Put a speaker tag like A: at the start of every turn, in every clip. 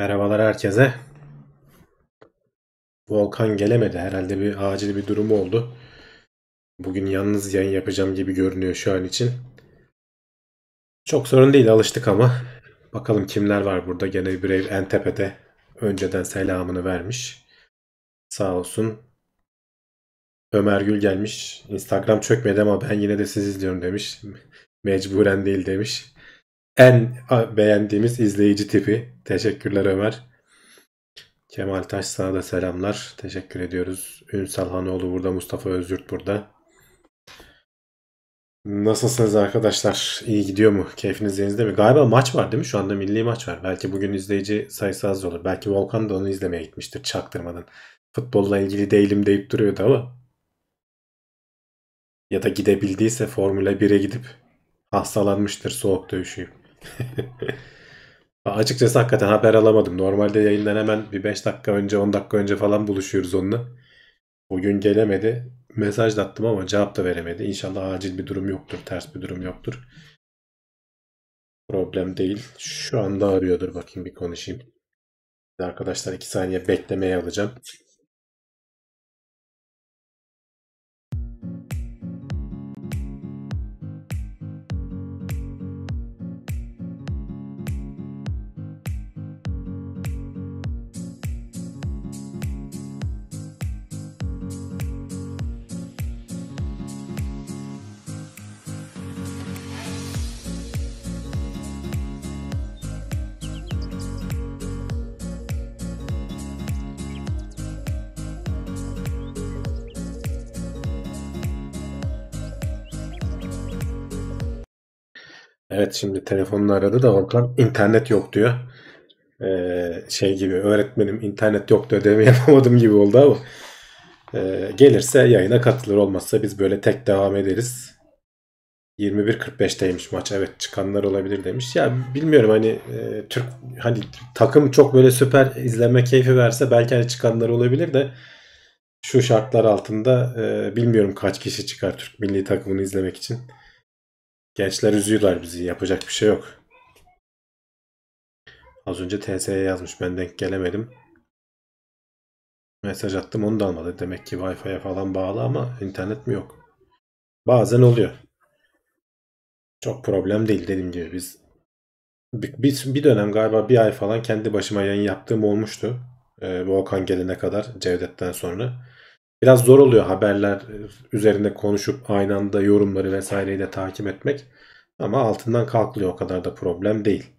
A: Merhabalar herkese. Volkan gelemedi. Herhalde bir acil bir durumu oldu. Bugün yalnız yayın yapacağım gibi görünüyor şu an için. Çok sorun
B: değil alıştık ama. Bakalım kimler var burada. Gene Brave en tepede. Önceden selamını vermiş. Sağ olsun. Ömer Gül gelmiş. Instagram çökmedi ama ben yine de siz izliyorum demiş. Mecburen değil demiş en beğendiğimiz izleyici tipi. Teşekkürler Ömer. Kemal Taş sana da selamlar. Teşekkür ediyoruz. Ünsal Hanoğlu burada, Mustafa Özgürt burada. Nasılsınız arkadaşlar? İyi gidiyor mu? Keyfiniz yerinizde mi? Galiba maç var değil mi? Şu anda milli maç var. Belki bugün izleyici sayısı az olur. Belki Volkan da onu izlemeye gitmiştir çaktırmadan. Futbolla ilgili değilim deyip duruyordu ama. Ya da gidebildiyse Formula 1'e gidip hastalanmıştır Soğukta dövüşüyüp. Açıkçası hakikaten haber alamadım. Normalde yayından hemen bir 5 dakika önce 10 dakika önce falan buluşuyoruz onunla. Bugün gelemedi. Mesaj da attım ama
A: cevap da veremedi. İnşallah acil bir durum yoktur. Ters bir durum yoktur.
C: Problem değil. Şu anda arıyordur. Bakayım bir konuşayım. Arkadaşlar 2 saniye beklemeye alacağım.
B: Evet şimdi telefonunu aradı da Volkan internet yok diyor. Ee, şey gibi öğretmenim internet yok da ödevimi yapamadım gibi oldu ama. Ee, gelirse yayına katılır olmazsa biz böyle tek devam ederiz. 21.45'teymiş maç evet çıkanlar olabilir demiş. Ya bilmiyorum hani e, Türk hani takım çok böyle süper izleme keyfi verse belki hani çıkanlar olabilir de şu şartlar altında e, bilmiyorum kaç kişi
A: çıkar Türk milli takımını izlemek için. Gençler üzüyorlar bizi. Yapacak bir şey yok. Az önce TS'ye yazmış. Ben denk gelemedim. Mesaj attım onu da almadı. Demek ki Wi-Fi'ye falan bağlı ama internet mi yok? Bazen oluyor. Çok problem değil dediğim gibi biz
B: bir, bir dönem galiba bir ay falan kendi başıma yayın yaptığım olmuştu. Ee, Volkan gelene kadar Cevdet'ten sonra biraz zor oluyor haberler e, üzerinde
A: konuşup aynı anda yorumları vesaireyi de takip etmek. Ama altından kalkılıyor o kadar da
C: problem değil.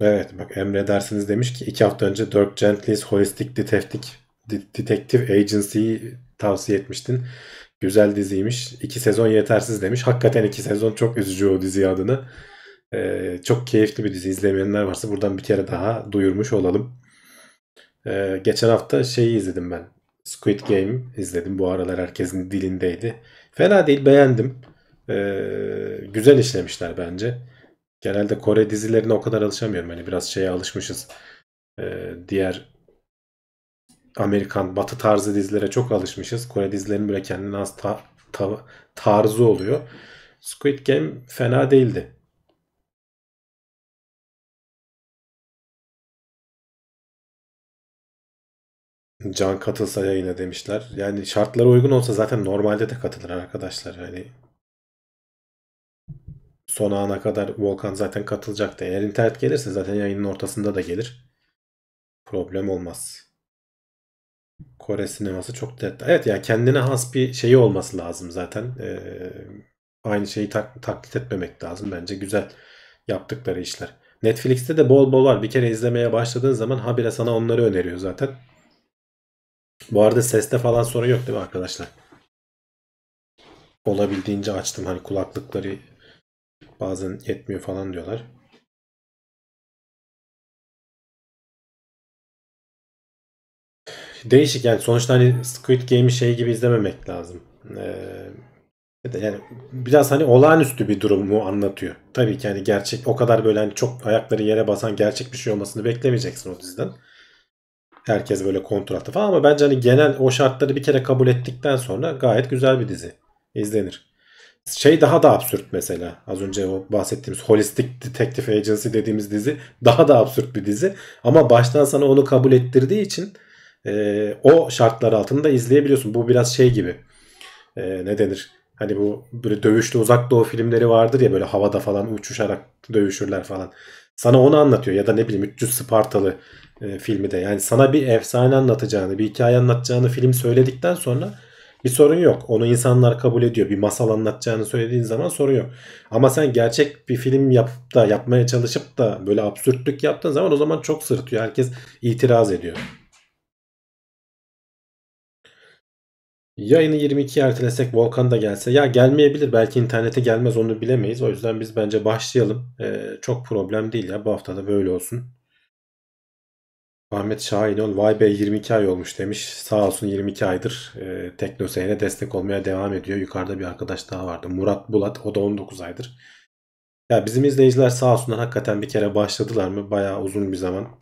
C: Evet bak emredersiniz demiş ki iki hafta önce Dirk Gently's Holistic
B: Detective, Detective Agency'yi tavsiye etmiştin. Güzel diziymiş. İki sezon yetersiz demiş. Hakikaten iki sezon çok üzücü o dizi adını. Ee, çok keyifli bir dizi izlemeyenler varsa buradan bir kere daha duyurmuş olalım. Ee, geçen hafta şeyi izledim ben. Squid Game izledim. Bu aralar herkesin dilindeydi. Fena değil beğendim. Ee, güzel işlemişler bence. Genelde Kore dizilerine o kadar alışamıyorum. Hani biraz şeye alışmışız. Ee, diğer Amerikan batı tarzı dizilere çok alışmışız. Kore dizilerinin böyle kendine az ta,
C: ta, tarzı oluyor. Squid Game fena değildi. Can katılsa yayına demişler. Yani şartlara uygun olsa zaten normalde de katılır
B: arkadaşlar. Yani son ana kadar Volkan zaten katılacaktı. Eğer internet gelirse zaten yayının ortasında da gelir. Problem olmaz. Kore sineması çok dertli. Evet yani kendine has bir şeyi olması lazım zaten. Ee, aynı şeyi tak taklit etmemek lazım. Bence güzel yaptıkları işler. Netflix'te de bol bol var. Bir kere izlemeye başladığın zaman habire sana onları öneriyor zaten. Bu arada seste falan sorun yok değil mi arkadaşlar?
C: Olabildiğince açtım. Hani kulaklıkları bazen yetmiyor falan diyorlar. Değişik yani sonuçta hani Squid Game'i şey gibi izlememek lazım. Ee,
B: yani biraz hani olağanüstü bir durumu anlatıyor. Tabii ki hani gerçek o kadar böyle hani çok ayakları yere basan gerçek bir şey olmasını beklemeyeceksin o diziden. Herkes böyle kontratlı falan ama bence hani genel o şartları bir kere kabul ettikten sonra gayet güzel bir dizi. izlenir. Şey daha da absürt mesela. Az önce o bahsettiğimiz Holistic Detective Agency dediğimiz dizi daha da absürt bir dizi. Ama baştan sana onu kabul ettirdiği için e, o şartlar altında izleyebiliyorsun. Bu biraz şey gibi. E, ne denir? Hani bu böyle dövüşlü uzak doğu filmleri vardır ya böyle havada falan uçuşarak dövüşürler falan. Sana onu anlatıyor ya da ne bileyim 300 Spartalı e, filmi de. Yani sana bir efsane anlatacağını, bir hikaye anlatacağını film söyledikten sonra bir sorun yok. Onu insanlar kabul ediyor. Bir masal anlatacağını söylediğin zaman sorun yok. Ama sen gerçek bir film yapıp da yapmaya çalışıp da böyle absürtlük yaptığın zaman o zaman çok sırıtıyor. Herkes itiraz ediyor. Yayını 22 ertelesek Volkan da gelse. Ya gelmeyebilir belki internete gelmez onu bilemeyiz. O yüzden biz bence başlayalım. Ee, çok problem değil ya bu haftada böyle olsun. Ahmet Şahinol vay be 22 ay olmuş demiş. Sağ olsun 22 aydır e, Teknoseyir'e destek olmaya devam ediyor. Yukarıda bir arkadaş daha vardı. Murat Bulat o da 19 aydır. Ya bizim izleyiciler sağ olsunlar hakikaten bir kere başladılar mı bayağı uzun bir zaman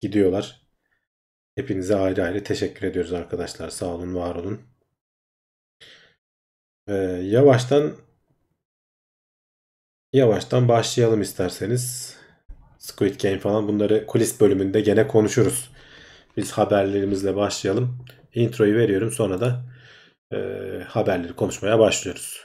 B: gidiyorlar. Hepinize
A: ayrı ayrı teşekkür ediyoruz arkadaşlar. Sağ olun, var olun. Ee, yavaştan yavaştan başlayalım isterseniz.
B: Squid Game falan bunları kulis bölümünde gene konuşuruz. Biz haberlerimizle başlayalım. Introyu veriyorum sonra da e, haberleri konuşmaya başlıyoruz.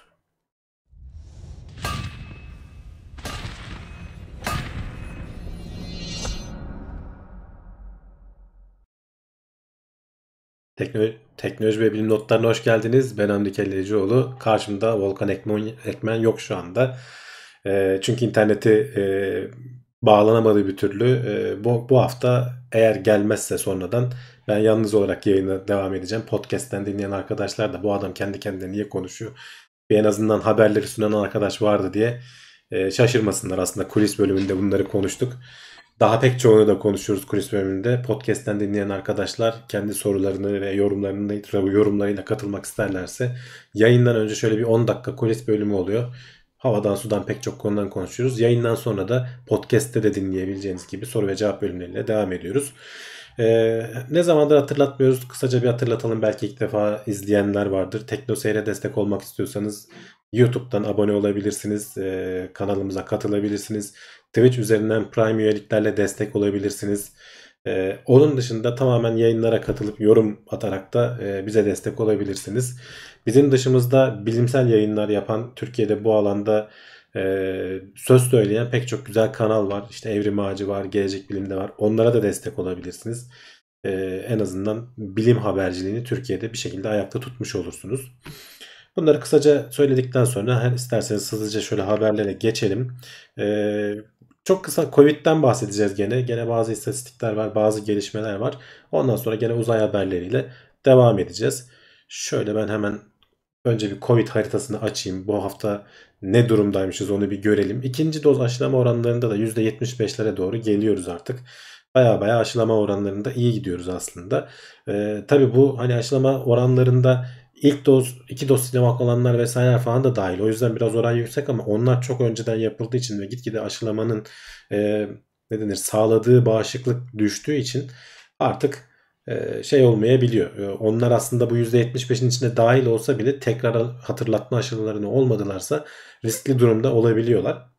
A: Tekno Teknoloji ve Bilim Notlarına hoş geldiniz. Ben Hamdi Kellecioğlu.
B: Karşımda Volkan Ekmen, Ekmen yok şu anda. E, çünkü interneti e, bağlanamadığı bir türlü. E, bu, bu hafta eğer gelmezse sonradan ben yalnız olarak yayına devam edeceğim. Podcast'ten dinleyen arkadaşlar da bu adam kendi kendine niye konuşuyor? Bir en azından haberleri sunan arkadaş vardı diye e, şaşırmasınlar. Aslında kulis bölümünde bunları konuştuk. Daha pek çoğunu da konuşuyoruz kulis bölümünde. Podcast'ten dinleyen arkadaşlar kendi sorularını ve yorumlarını yorumlarıyla katılmak isterlerse yayından önce şöyle bir 10 dakika kulis bölümü oluyor. Havadan sudan pek çok konudan konuşuyoruz. Yayından sonra da podcast'te de dinleyebileceğiniz gibi soru ve cevap bölümleriyle devam ediyoruz. Ee, ne zamandır hatırlatmıyoruz. Kısaca bir hatırlatalım. Belki ilk defa izleyenler vardır. TeknoSeyre destek olmak istiyorsanız YouTube'dan abone olabilirsiniz. Ee, kanalımıza katılabilirsiniz. Twitch üzerinden Prime üyeliklerle destek olabilirsiniz. Ee, onun dışında tamamen yayınlara katılıp yorum atarak da e, bize destek olabilirsiniz. Bizim dışımızda bilimsel yayınlar yapan Türkiye'de bu alanda e, söz söyleyen pek çok güzel kanal var. İşte Evrim Ağacı var, Gelecek Bilim'de var. Onlara da destek olabilirsiniz. E, en azından bilim haberciliğini Türkiye'de bir şekilde ayakta tutmuş olursunuz. Bunları kısaca söyledikten sonra isterseniz hızlıca şöyle haberlere geçelim. Ee, çok kısa Covid'den bahsedeceğiz gene. Gene bazı istatistikler var, bazı gelişmeler var. Ondan sonra gene uzay haberleriyle devam edeceğiz. Şöyle ben hemen önce bir Covid haritasını açayım. Bu hafta ne durumdaymışız onu bir görelim. İkinci doz aşılama oranlarında da %75'lere doğru geliyoruz artık. Baya baya aşılama oranlarında iyi gidiyoruz aslında. Ee, Tabi bu hani aşılama oranlarında ilk doz, iki doz sinemak olanlar vesaire falan da dahil. O yüzden biraz oran yüksek ama onlar çok önceden yapıldığı için ve gitgide aşılamanın e, ne denir sağladığı bağışıklık düştüğü için artık e, şey olmayabiliyor. E, onlar aslında bu %75'in içinde dahil olsa bile tekrar hatırlatma aşılarını olmadılarsa riskli durumda olabiliyorlar.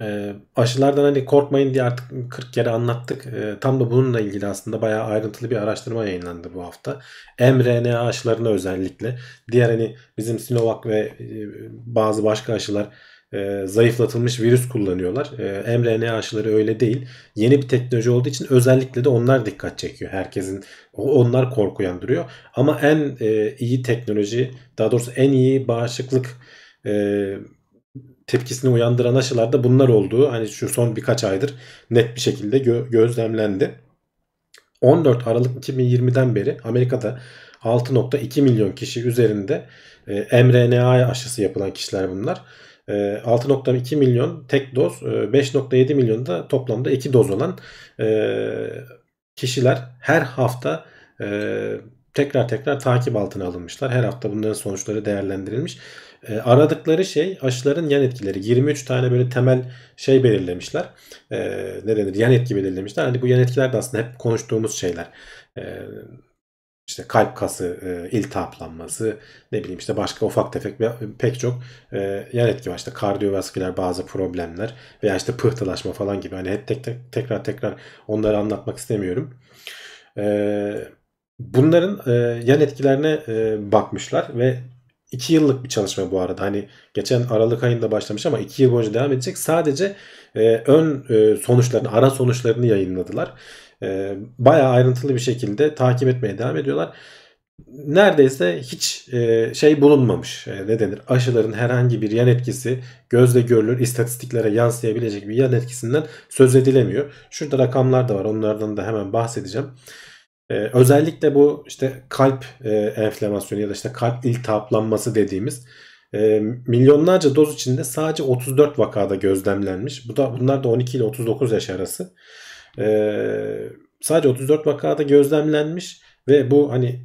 B: E, aşılardan hani korkmayın diye artık 40 kere anlattık. E, tam da bununla ilgili aslında bayağı ayrıntılı bir araştırma yayınlandı bu hafta. mRNA aşılarına özellikle. Diğer hani bizim Sinovac ve e, bazı başka aşılar e, zayıflatılmış virüs kullanıyorlar. E, ee, mRNA aşıları öyle değil. Yeni bir teknoloji olduğu için özellikle de onlar dikkat çekiyor. Herkesin onlar korku yandırıyor. Ama en e, iyi teknoloji, daha doğrusu en iyi bağışıklık e, tepkisini uyandıran aşılar da bunlar olduğu hani şu son birkaç aydır net bir şekilde gö- gözlemlendi. 14 Aralık 2020'den beri Amerika'da 6.2 milyon kişi üzerinde e, mRNA aşısı yapılan kişiler bunlar. E, 6.2 milyon tek doz, e, 5.7 milyon da toplamda iki doz olan e, kişiler her hafta e, tekrar tekrar takip altına alınmışlar. Her hafta bunların sonuçları değerlendirilmiş e, aradıkları şey aşıların yan etkileri. 23 tane böyle temel şey belirlemişler. E, ne denir? Yan etki belirlemişler. Hani bu yan etkiler de aslında hep konuştuğumuz şeyler. E, işte kalp kası e, iltihaplanması ne bileyim işte başka ufak tefek pek çok e, yan etki var işte kardiyovasküler bazı problemler veya işte pıhtılaşma falan gibi hani hep tek, tek tekrar tekrar onları anlatmak istemiyorum. E, bunların e, yan etkilerine e, bakmışlar ve 2 yıllık bir çalışma bu arada. Hani geçen Aralık ayında başlamış ama 2 yıl boyunca devam edecek. Sadece e, ön e, sonuçlarını, ara sonuçlarını yayınladılar. E, bayağı ayrıntılı bir şekilde takip etmeye devam ediyorlar. Neredeyse hiç e, şey bulunmamış. E, ne denir? Aşıların herhangi bir yan etkisi gözle görülür istatistiklere yansıyabilecek bir yan etkisinden söz edilemiyor. Şurada rakamlar da var. Onlardan da hemen bahsedeceğim. Ee, özellikle bu işte kalp e, enflamasyonu ya da işte kalp iltihaplanması dediğimiz e, milyonlarca doz içinde sadece 34 vakada gözlemlenmiş. Bu da bunlar da 12 ile 39 yaş arası. E, sadece 34 vakada gözlemlenmiş ve bu hani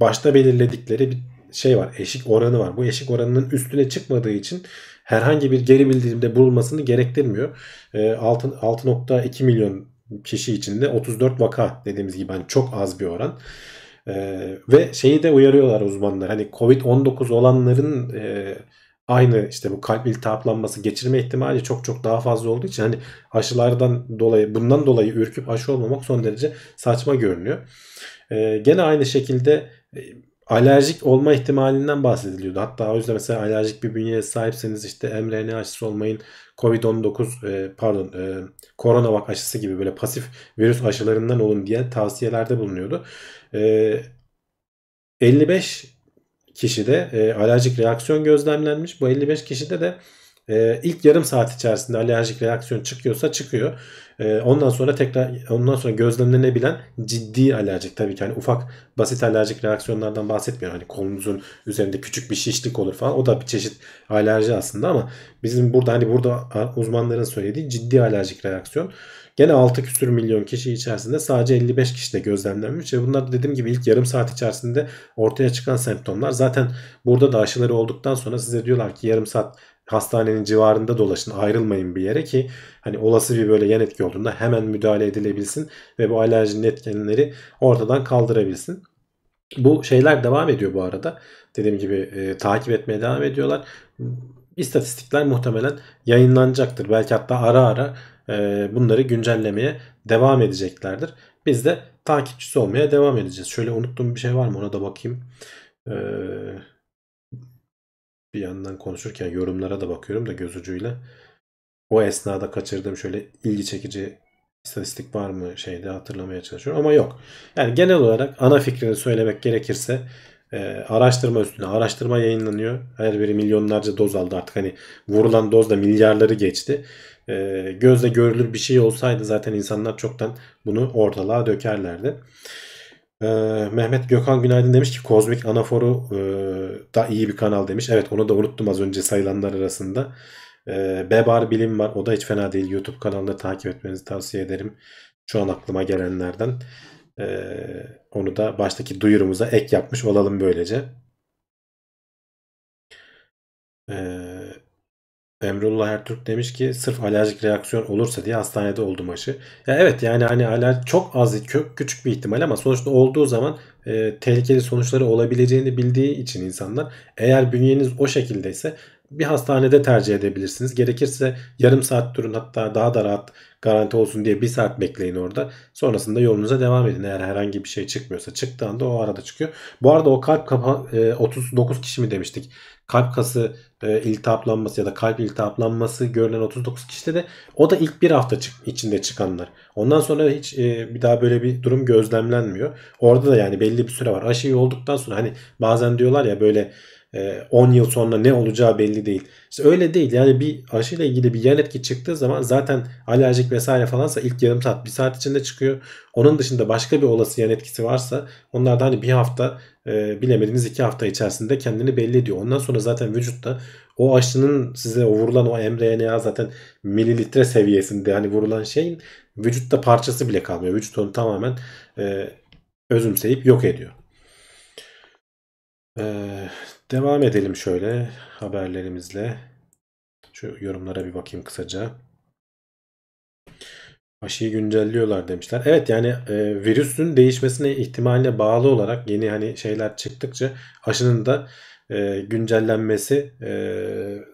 B: başta belirledikleri bir şey var. Eşik oranı var. Bu eşik oranının üstüne çıkmadığı için herhangi bir geri bildirimde bulunmasını gerektirmiyor. E, ee, 6.2 milyon kişi içinde 34 vaka dediğimiz gibi hani çok az bir oran. Ee, ve şeyi de uyarıyorlar uzmanlar hani Covid-19 olanların e, aynı işte bu kalp iltihaplanması geçirme ihtimali çok çok daha fazla olduğu için hani aşılardan dolayı bundan dolayı ürküp aşı olmamak son derece saçma görünüyor. Ee, gene aynı şekilde e, alerjik olma ihtimalinden bahsediliyordu. Hatta o yüzden mesela alerjik bir bünyeye sahipseniz işte mRNA aşısı olmayın. Covid-19 e, pardon e, koronavak aşısı gibi böyle pasif virüs aşılarından olun diye tavsiyelerde bulunuyordu. E, 55 kişide e, alerjik reaksiyon gözlemlenmiş. Bu 55 kişide de e, ilk yarım saat içerisinde alerjik reaksiyon çıkıyorsa çıkıyor. E, ondan sonra tekrar ondan sonra gözlemlenebilen ciddi alerjik tabii ki hani ufak basit alerjik reaksiyonlardan bahsetmiyorum. Hani kolunuzun üzerinde küçük bir şişlik olur falan. O da bir çeşit alerji aslında ama bizim burada hani burada uzmanların söylediği ciddi alerjik reaksiyon. Gene 6 küsür milyon kişi içerisinde sadece 55 kişi de gözlemlenmiş. Ve bunlar da dediğim gibi ilk yarım saat içerisinde ortaya çıkan semptomlar. Zaten burada da aşıları olduktan sonra size diyorlar ki yarım saat hastanenin civarında dolaşın ayrılmayın bir yere ki hani olası bir böyle yan etki olduğunda hemen müdahale edilebilsin ve bu alerjinin etkenleri ortadan kaldırabilsin. Bu şeyler devam ediyor bu arada. Dediğim gibi e, takip etmeye devam ediyorlar. İstatistikler muhtemelen yayınlanacaktır. Belki hatta ara ara e, bunları güncellemeye devam edeceklerdir. Biz de takipçisi olmaya devam edeceğiz. Şöyle unuttuğum bir şey var mı ona da bakayım. Eee bir yandan konuşurken yorumlara da bakıyorum da göz ucuyla. O esnada kaçırdığım şöyle ilgi çekici istatistik var mı şeyde hatırlamaya çalışıyorum ama yok. Yani genel olarak ana fikrini söylemek gerekirse e, araştırma üstüne araştırma yayınlanıyor. Her biri milyonlarca doz aldı artık hani vurulan doz da milyarları geçti. E, gözle görülür bir şey olsaydı zaten insanlar çoktan bunu ortalığa dökerlerdi. Ee, Mehmet Gökhan Günaydın demiş ki Kozmik Anaforu e, da iyi bir kanal demiş. Evet onu da unuttum az önce sayılanlar arasında. E, ee, Bebar Bilim var. O da hiç fena değil. YouTube kanalını takip etmenizi tavsiye ederim. Şu an aklıma gelenlerden.
A: Ee, onu da baştaki duyurumuza ek yapmış olalım böylece. Eee Emrullah Ertürk demiş ki sırf
B: alerjik reaksiyon olursa diye hastanede oldu aşı. Ya evet yani hani alerj çok az çok küçük bir ihtimal ama sonuçta olduğu zaman e, tehlikeli sonuçları olabileceğini bildiği için insanlar eğer bünyeniz o şekildeyse bir hastanede tercih edebilirsiniz. Gerekirse yarım saat durun hatta daha da rahat garanti olsun diye bir saat bekleyin orada. Sonrasında yolunuza devam edin eğer herhangi bir şey çıkmıyorsa. Çıktığında o arada çıkıyor. Bu arada o kalp kapa e, 39 kişi mi demiştik? kalp kası e, iltihaplanması ya da kalp iltihaplanması görülen 39 kişide de o da ilk bir hafta çık, içinde çıkanlar. Ondan sonra hiç e, bir daha böyle bir durum gözlemlenmiyor. Orada da yani belli bir süre var. Aşıyı olduktan sonra hani bazen diyorlar ya böyle 10 ee, yıl sonra ne olacağı belli değil. İşte öyle değil. Yani bir aşıyla ilgili bir yan etki çıktığı zaman zaten alerjik vesaire falansa ilk yarım saat bir saat içinde çıkıyor. Onun dışında başka bir olası yan etkisi varsa onlar da hani bir hafta e, bilemediğiniz iki hafta içerisinde kendini belli ediyor. Ondan sonra zaten vücutta o aşının size vurulan o mRNA zaten mililitre seviyesinde hani vurulan şeyin vücutta parçası bile kalmıyor. Vücut onu tamamen e, özümseyip yok ediyor. Ee, Devam edelim şöyle haberlerimizle. Şu yorumlara bir bakayım kısaca. Aşıyı güncelliyorlar demişler. Evet yani e, virüsün değişmesine ihtimaline bağlı olarak yeni hani şeyler çıktıkça aşının da e, güncellenmesi e,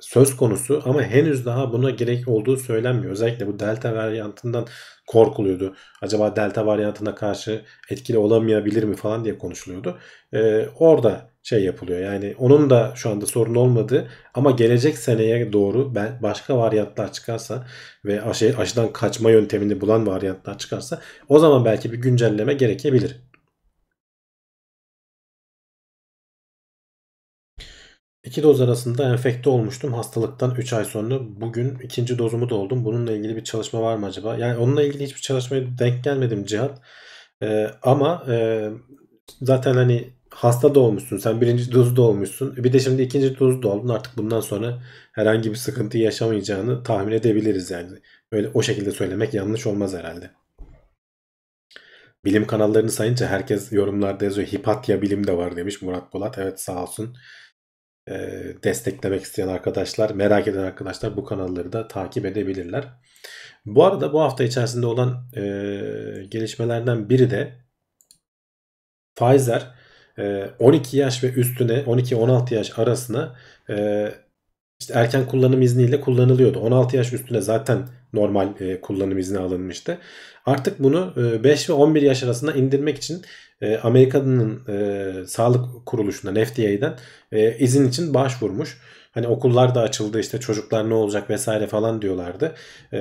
B: söz konusu ama henüz daha buna gerek olduğu söylenmiyor. Özellikle bu delta varyantından korkuluyordu. Acaba delta varyantına karşı etkili olamayabilir mi falan diye konuşuluyordu. E, orada şey yapılıyor. Yani onun da şu anda sorun olmadı ama gelecek seneye doğru ben başka varyantlar çıkarsa
A: ve aşı, aşıdan kaçma yöntemini bulan varyantlar çıkarsa o zaman belki bir güncelleme gerekebilir. İki doz arasında enfekte olmuştum hastalıktan 3 ay sonra. Bugün ikinci dozumu da oldum.
B: Bununla ilgili bir çalışma var mı acaba? Yani onunla ilgili hiçbir çalışmaya denk gelmedim Cihat. Ee, ama e, zaten hani hasta da olmuşsun. Sen birinci dozu da olmuşsun. E, bir de şimdi ikinci dozu da oldun. Artık bundan sonra herhangi bir sıkıntı yaşamayacağını tahmin edebiliriz yani. Öyle o şekilde söylemek yanlış olmaz herhalde. Bilim kanallarını sayınca herkes yorumlarda yazıyor. Hipatya bilim de var demiş Murat Polat. Evet sağ olsun. Ee, desteklemek isteyen arkadaşlar, merak eden arkadaşlar bu kanalları da takip edebilirler. Bu arada bu hafta içerisinde olan e, gelişmelerden biri de Pfizer 12 ee, yaş ve üstüne 12-16 yaş arasına e, işte erken kullanım izniyle kullanılıyordu. 16 yaş üstüne zaten normal e, kullanım izni alınmıştı. Artık bunu 5 e, ve 11 yaş arasında indirmek için Amerika'nın sağlık kuruluşundan FDA'den izin için başvurmuş. Hani okullar da açıldı işte çocuklar ne olacak vesaire falan diyorlardı. E,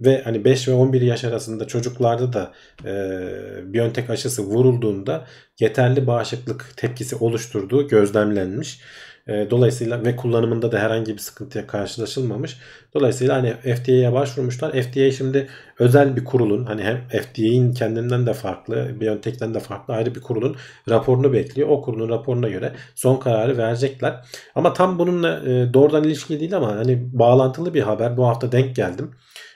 B: ve hani 5 ve 11 yaş arasında çocuklarda da e, Biontech aşısı vurulduğunda yeterli bağışıklık tepkisi oluşturduğu gözlemlenmiş. E, dolayısıyla ve kullanımında da herhangi bir sıkıntıya karşılaşılmamış. Dolayısıyla hani FDA'ya başvurmuşlar. FDA şimdi özel bir kurulun hani hem FDA'in kendinden de farklı, Biontech'ten de farklı ayrı bir kurulun raporunu bekliyor. O kurulun raporuna göre son kararı verecekler. Ama tam bununla e, doğrudan ilişkili değil ama hani bağlantılı bir haber. Bu hafta denk geldim.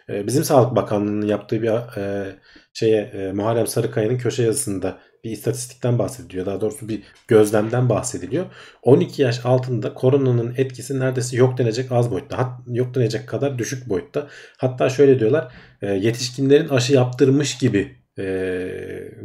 B: E, bizim Sağlık Bakanlığı'nın yaptığı bir e, şeye e, Muharrem Sarıkaya'nın köşe yazısında bir istatistikten bahsediliyor. Daha doğrusu bir gözlemden bahsediliyor. 12 yaş altında koronanın etkisi neredeyse yok denecek az boyutta. Hat, yok denecek kadar düşük boyutta. Hatta şöyle diyorlar e, yetişkinlerin aşı yaptırmış gibi e,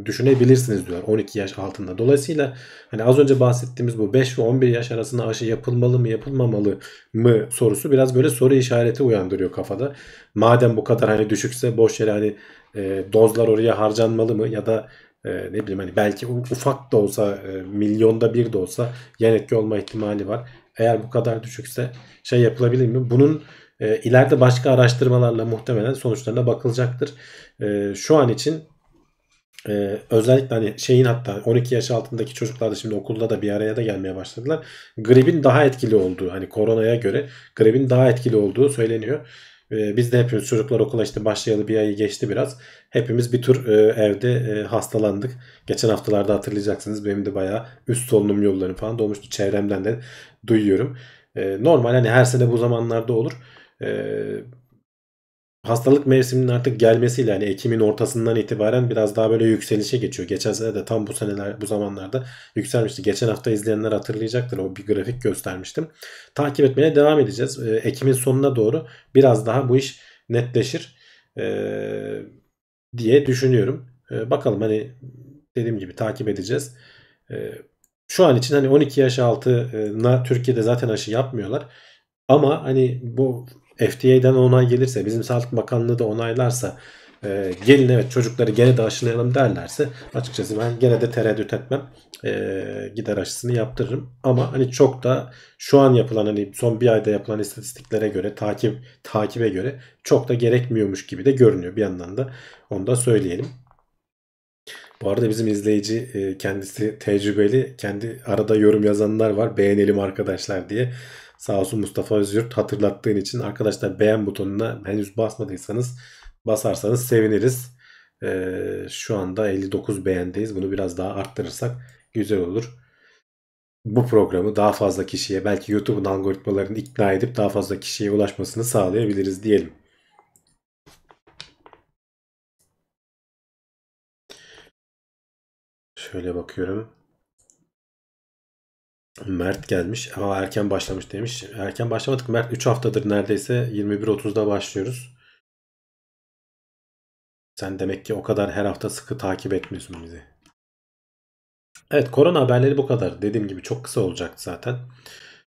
B: düşünebilirsiniz diyorlar 12 yaş altında. Dolayısıyla hani az önce bahsettiğimiz bu 5 ve 11 yaş arasında aşı yapılmalı mı yapılmamalı mı sorusu biraz böyle soru işareti uyandırıyor kafada. Madem bu kadar hani düşükse boş yere hani e, dozlar oraya harcanmalı mı ya da e, ne bileyim hani belki ufak da olsa e, milyonda bir de olsa yan etki olma ihtimali var. Eğer bu kadar düşükse şey yapılabilir mi? Bunun e, ileride başka araştırmalarla muhtemelen sonuçlarına bakılacaktır. E, şu an için ee, özellikle hani şeyin hatta 12 yaş altındaki çocuklar da şimdi okulda da bir araya da gelmeye başladılar. Gripin daha etkili olduğu hani koronaya göre gripin daha etkili olduğu söyleniyor. Ee, biz de hepimiz çocuklar okula işte başlayalı bir ayı geçti biraz. Hepimiz bir tur e, evde e, hastalandık. Geçen haftalarda hatırlayacaksınız benim de bayağı üst solunum yollarım falan dolmuştu. Çevremden de duyuyorum. Ee, normal hani her sene bu zamanlarda olur. Ee, hastalık mevsiminin artık gelmesiyle yani Ekim'in ortasından itibaren biraz daha böyle yükselişe geçiyor. Geçen sene de tam bu seneler bu zamanlarda yükselmişti. Geçen hafta izleyenler hatırlayacaktır. O bir grafik göstermiştim. Takip etmeye devam edeceğiz. Ee, Ekim'in sonuna doğru biraz daha bu iş netleşir ee, diye düşünüyorum. Ee, bakalım hani dediğim gibi takip edeceğiz. Ee, şu an için hani 12 yaş altına Türkiye'de zaten aşı yapmıyorlar. Ama hani bu FDA'den onay gelirse bizim Sağlık Bakanlığı da onaylarsa e, gelin evet çocukları gene de aşılayalım derlerse açıkçası ben gene de tereddüt etmem. E, gider aşısını yaptırırım. Ama hani çok da şu an yapılan hani son bir ayda yapılan istatistiklere göre takip takibe göre çok da gerekmiyormuş gibi de görünüyor bir yandan da. Onu da söyleyelim. Bu arada bizim izleyici e, kendisi tecrübeli. Kendi arada yorum yazanlar var. Beğenelim arkadaşlar diye. Sağ olsun Mustafa Özyurt hatırlattığın için. Arkadaşlar beğen butonuna henüz basmadıysanız basarsanız seviniriz. Ee, şu anda 59 beğendeyiz. Bunu biraz daha arttırırsak güzel olur. Bu programı daha fazla kişiye
A: belki YouTube'un algoritmalarını ikna edip daha fazla kişiye ulaşmasını sağlayabiliriz diyelim.
C: Şöyle bakıyorum. Mert gelmiş. Aa,
B: erken başlamış demiş. Erken başlamadık. Mert 3 haftadır neredeyse 21.30'da başlıyoruz.
A: Sen demek ki o kadar her hafta sıkı takip etmiyorsun bizi. Evet korona haberleri bu kadar. Dediğim gibi çok kısa olacak zaten.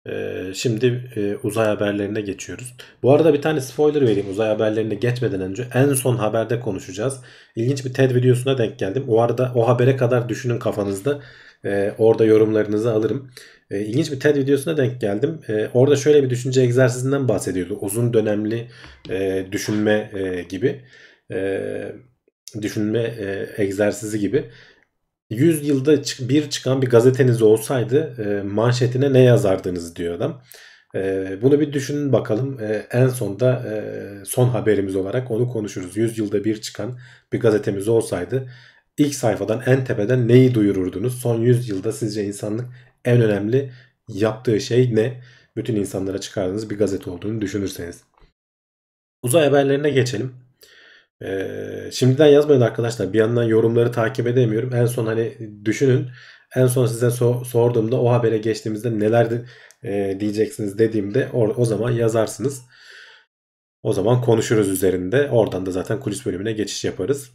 B: Ee, şimdi e, uzay haberlerine geçiyoruz. Bu arada bir tane spoiler vereyim uzay haberlerine geçmeden önce. En son haberde konuşacağız. İlginç bir TED videosuna denk geldim. O arada o habere kadar düşünün kafanızda. E, orada yorumlarınızı alırım. E, ilginç bir TED videosuna denk geldim. E, orada şöyle bir düşünce egzersizinden bahsediyordu. Uzun dönemli e, düşünme e, gibi. E, düşünme e, egzersizi gibi. 100 yılda bir çıkan bir gazeteniz olsaydı e, manşetine ne yazardınız diyor adam. E, bunu bir düşünün bakalım. E, en sonda e, son haberimiz olarak onu konuşuruz. 100 yılda bir çıkan bir gazetemiz olsaydı ilk sayfadan en tepeden neyi duyururdunuz? Son 100 yılda sizce insanlık en önemli yaptığı şey ne? Bütün insanlara çıkardığınız bir gazete olduğunu düşünürseniz. Uzay haberlerine geçelim. Ee, şimdiden yazmayın arkadaşlar. Bir yandan yorumları takip edemiyorum. En son hani düşünün. En son size so- sorduğumda o habere geçtiğimizde neler e, diyeceksiniz dediğimde or- o zaman yazarsınız. O zaman konuşuruz üzerinde. Oradan da zaten kulis bölümüne geçiş yaparız.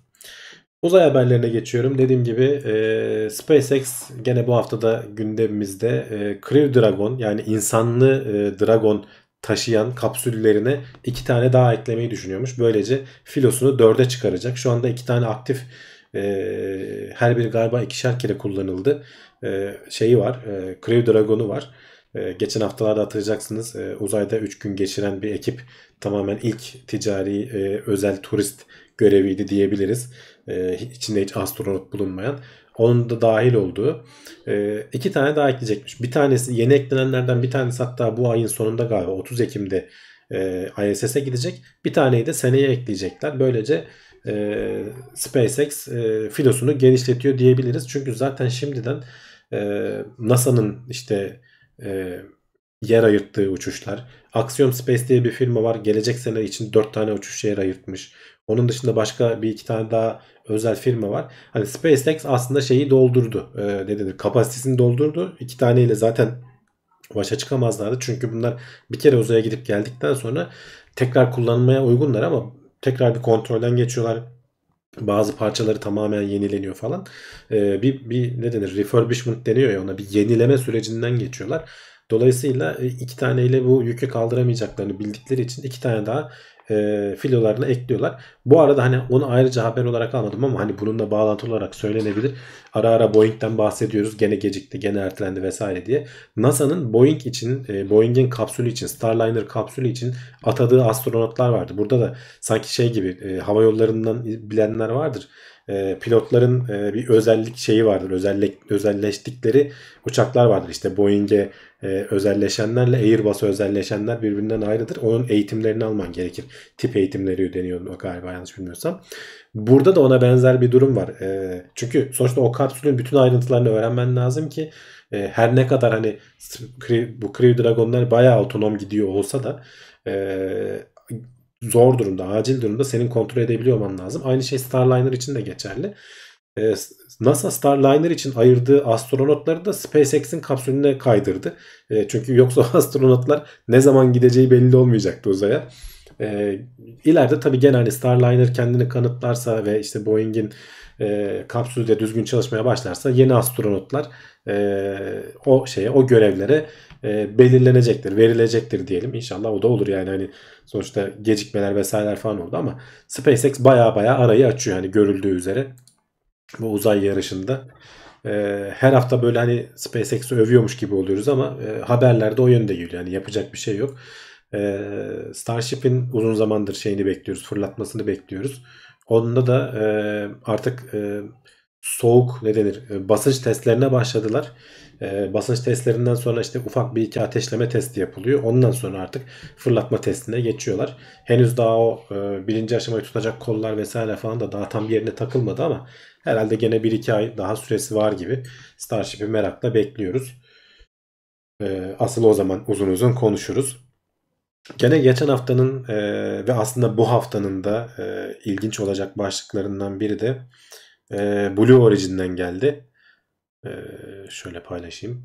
B: Uzay haberlerine geçiyorum. Dediğim gibi e, SpaceX gene bu haftada gündemimizde e, Crew Dragon yani insanlı e, Dragon taşıyan kapsüllerine iki tane daha eklemeyi düşünüyormuş. Böylece filosunu dörde çıkaracak. Şu anda iki tane aktif e, her biri galiba ikişer kere kullanıldı. E, şeyi var. E, Crew Dragon'u var. E, geçen haftalarda hatırlayacaksınız e, uzayda 3 gün geçiren bir ekip tamamen ilk ticari e, özel turist göreviydi diyebiliriz e, içinde hiç astronot bulunmayan. Onun da dahil olduğu e, iki tane daha ekleyecekmiş. Bir tanesi yeni eklenenlerden bir tanesi hatta bu ayın sonunda galiba 30 Ekim'de e, ISS'e gidecek. Bir taneyi de seneye ekleyecekler. Böylece e, SpaceX e, filosunu genişletiyor diyebiliriz. Çünkü zaten şimdiden e, NASA'nın işte e, yer ayırttığı uçuşlar. Axiom Space diye bir firma var. Gelecek sene için 4 tane uçuş yer ayırtmış. Onun dışında başka bir iki tane daha özel firma var. Hani SpaceX aslında şeyi doldurdu. E, ne denir? Kapasitesini doldurdu. İki taneyle zaten başa çıkamazlardı. Çünkü bunlar bir kere uzaya gidip geldikten sonra tekrar kullanmaya uygunlar ama tekrar bir kontrolden geçiyorlar. Bazı parçaları tamamen yenileniyor falan. Ee, bir, bir ne denir refurbishment deniyor ya ona bir yenileme sürecinden geçiyorlar. Dolayısıyla e, iki taneyle bu yükü kaldıramayacaklarını bildikleri için iki tane daha e, filolarla ekliyorlar. Bu arada hani onu ayrıca haber olarak almadım ama hani bununla bağlantılı olarak söylenebilir. Ara ara Boeing'den bahsediyoruz. Gene gecikti, gene ertelendi vesaire diye. NASA'nın Boeing için, e, Boeing'in kapsülü için, Starliner kapsülü için atadığı astronotlar vardı. Burada da sanki şey gibi e, hava yollarından bilenler vardır e, pilotların e, bir özellik şeyi vardır. Özelle, özelleştikleri uçaklar vardır. İşte Boeing'e e, özelleşenlerle Airbus'a özelleşenler birbirinden ayrıdır. Onun eğitimlerini alman gerekir. Tip eğitimleri deniyor o galiba yanlış bilmiyorsam. Burada da ona benzer bir durum var. E, çünkü sonuçta o kapsülün bütün ayrıntılarını öğrenmen lazım ki e, her ne kadar hani bu Crew Dragon'lar bayağı otonom gidiyor olsa da e, zor durumda, acil durumda senin kontrol edebiliyor olman lazım. Aynı şey Starliner için de geçerli. Ee, NASA Starliner için ayırdığı astronotları da SpaceX'in kapsülüne kaydırdı. Ee, çünkü yoksa astronotlar ne zaman gideceği belli olmayacaktı uzaya. E, tabii gene hani Starliner kendini kanıtlarsa ve işte Boeing'in e, kapsülü de düzgün çalışmaya başlarsa yeni astronotlar e, o şeye o görevlere e, belirlenecektir, verilecektir diyelim. İnşallah o da olur yani hani sonuçta gecikmeler vesaireler falan oldu ama SpaceX baya baya arayı açıyor yani görüldüğü üzere bu uzay yarışında. E, her hafta böyle hani SpaceX'i övüyormuş gibi oluyoruz ama e, haberlerde o yönde geliyor. Yani yapacak bir şey yok. Starship'in uzun zamandır şeyini bekliyoruz, fırlatmasını bekliyoruz. Onda da artık soğuk ne denir basınç testlerine başladılar e, basınç testlerinden sonra işte ufak bir iki ateşleme testi yapılıyor. Ondan sonra artık fırlatma testine geçiyorlar. Henüz daha o e, birinci aşamayı tutacak kollar vesaire falan da daha tam bir yerine takılmadı ama herhalde gene bir iki ay daha süresi var gibi Starship'i merakla bekliyoruz. E, asıl o zaman uzun uzun konuşuruz. Gene geçen haftanın e, ve aslında bu haftanın da e, ilginç olacak başlıklarından biri de e, Blue Origin'den geldi. Ee, şöyle paylaşayım.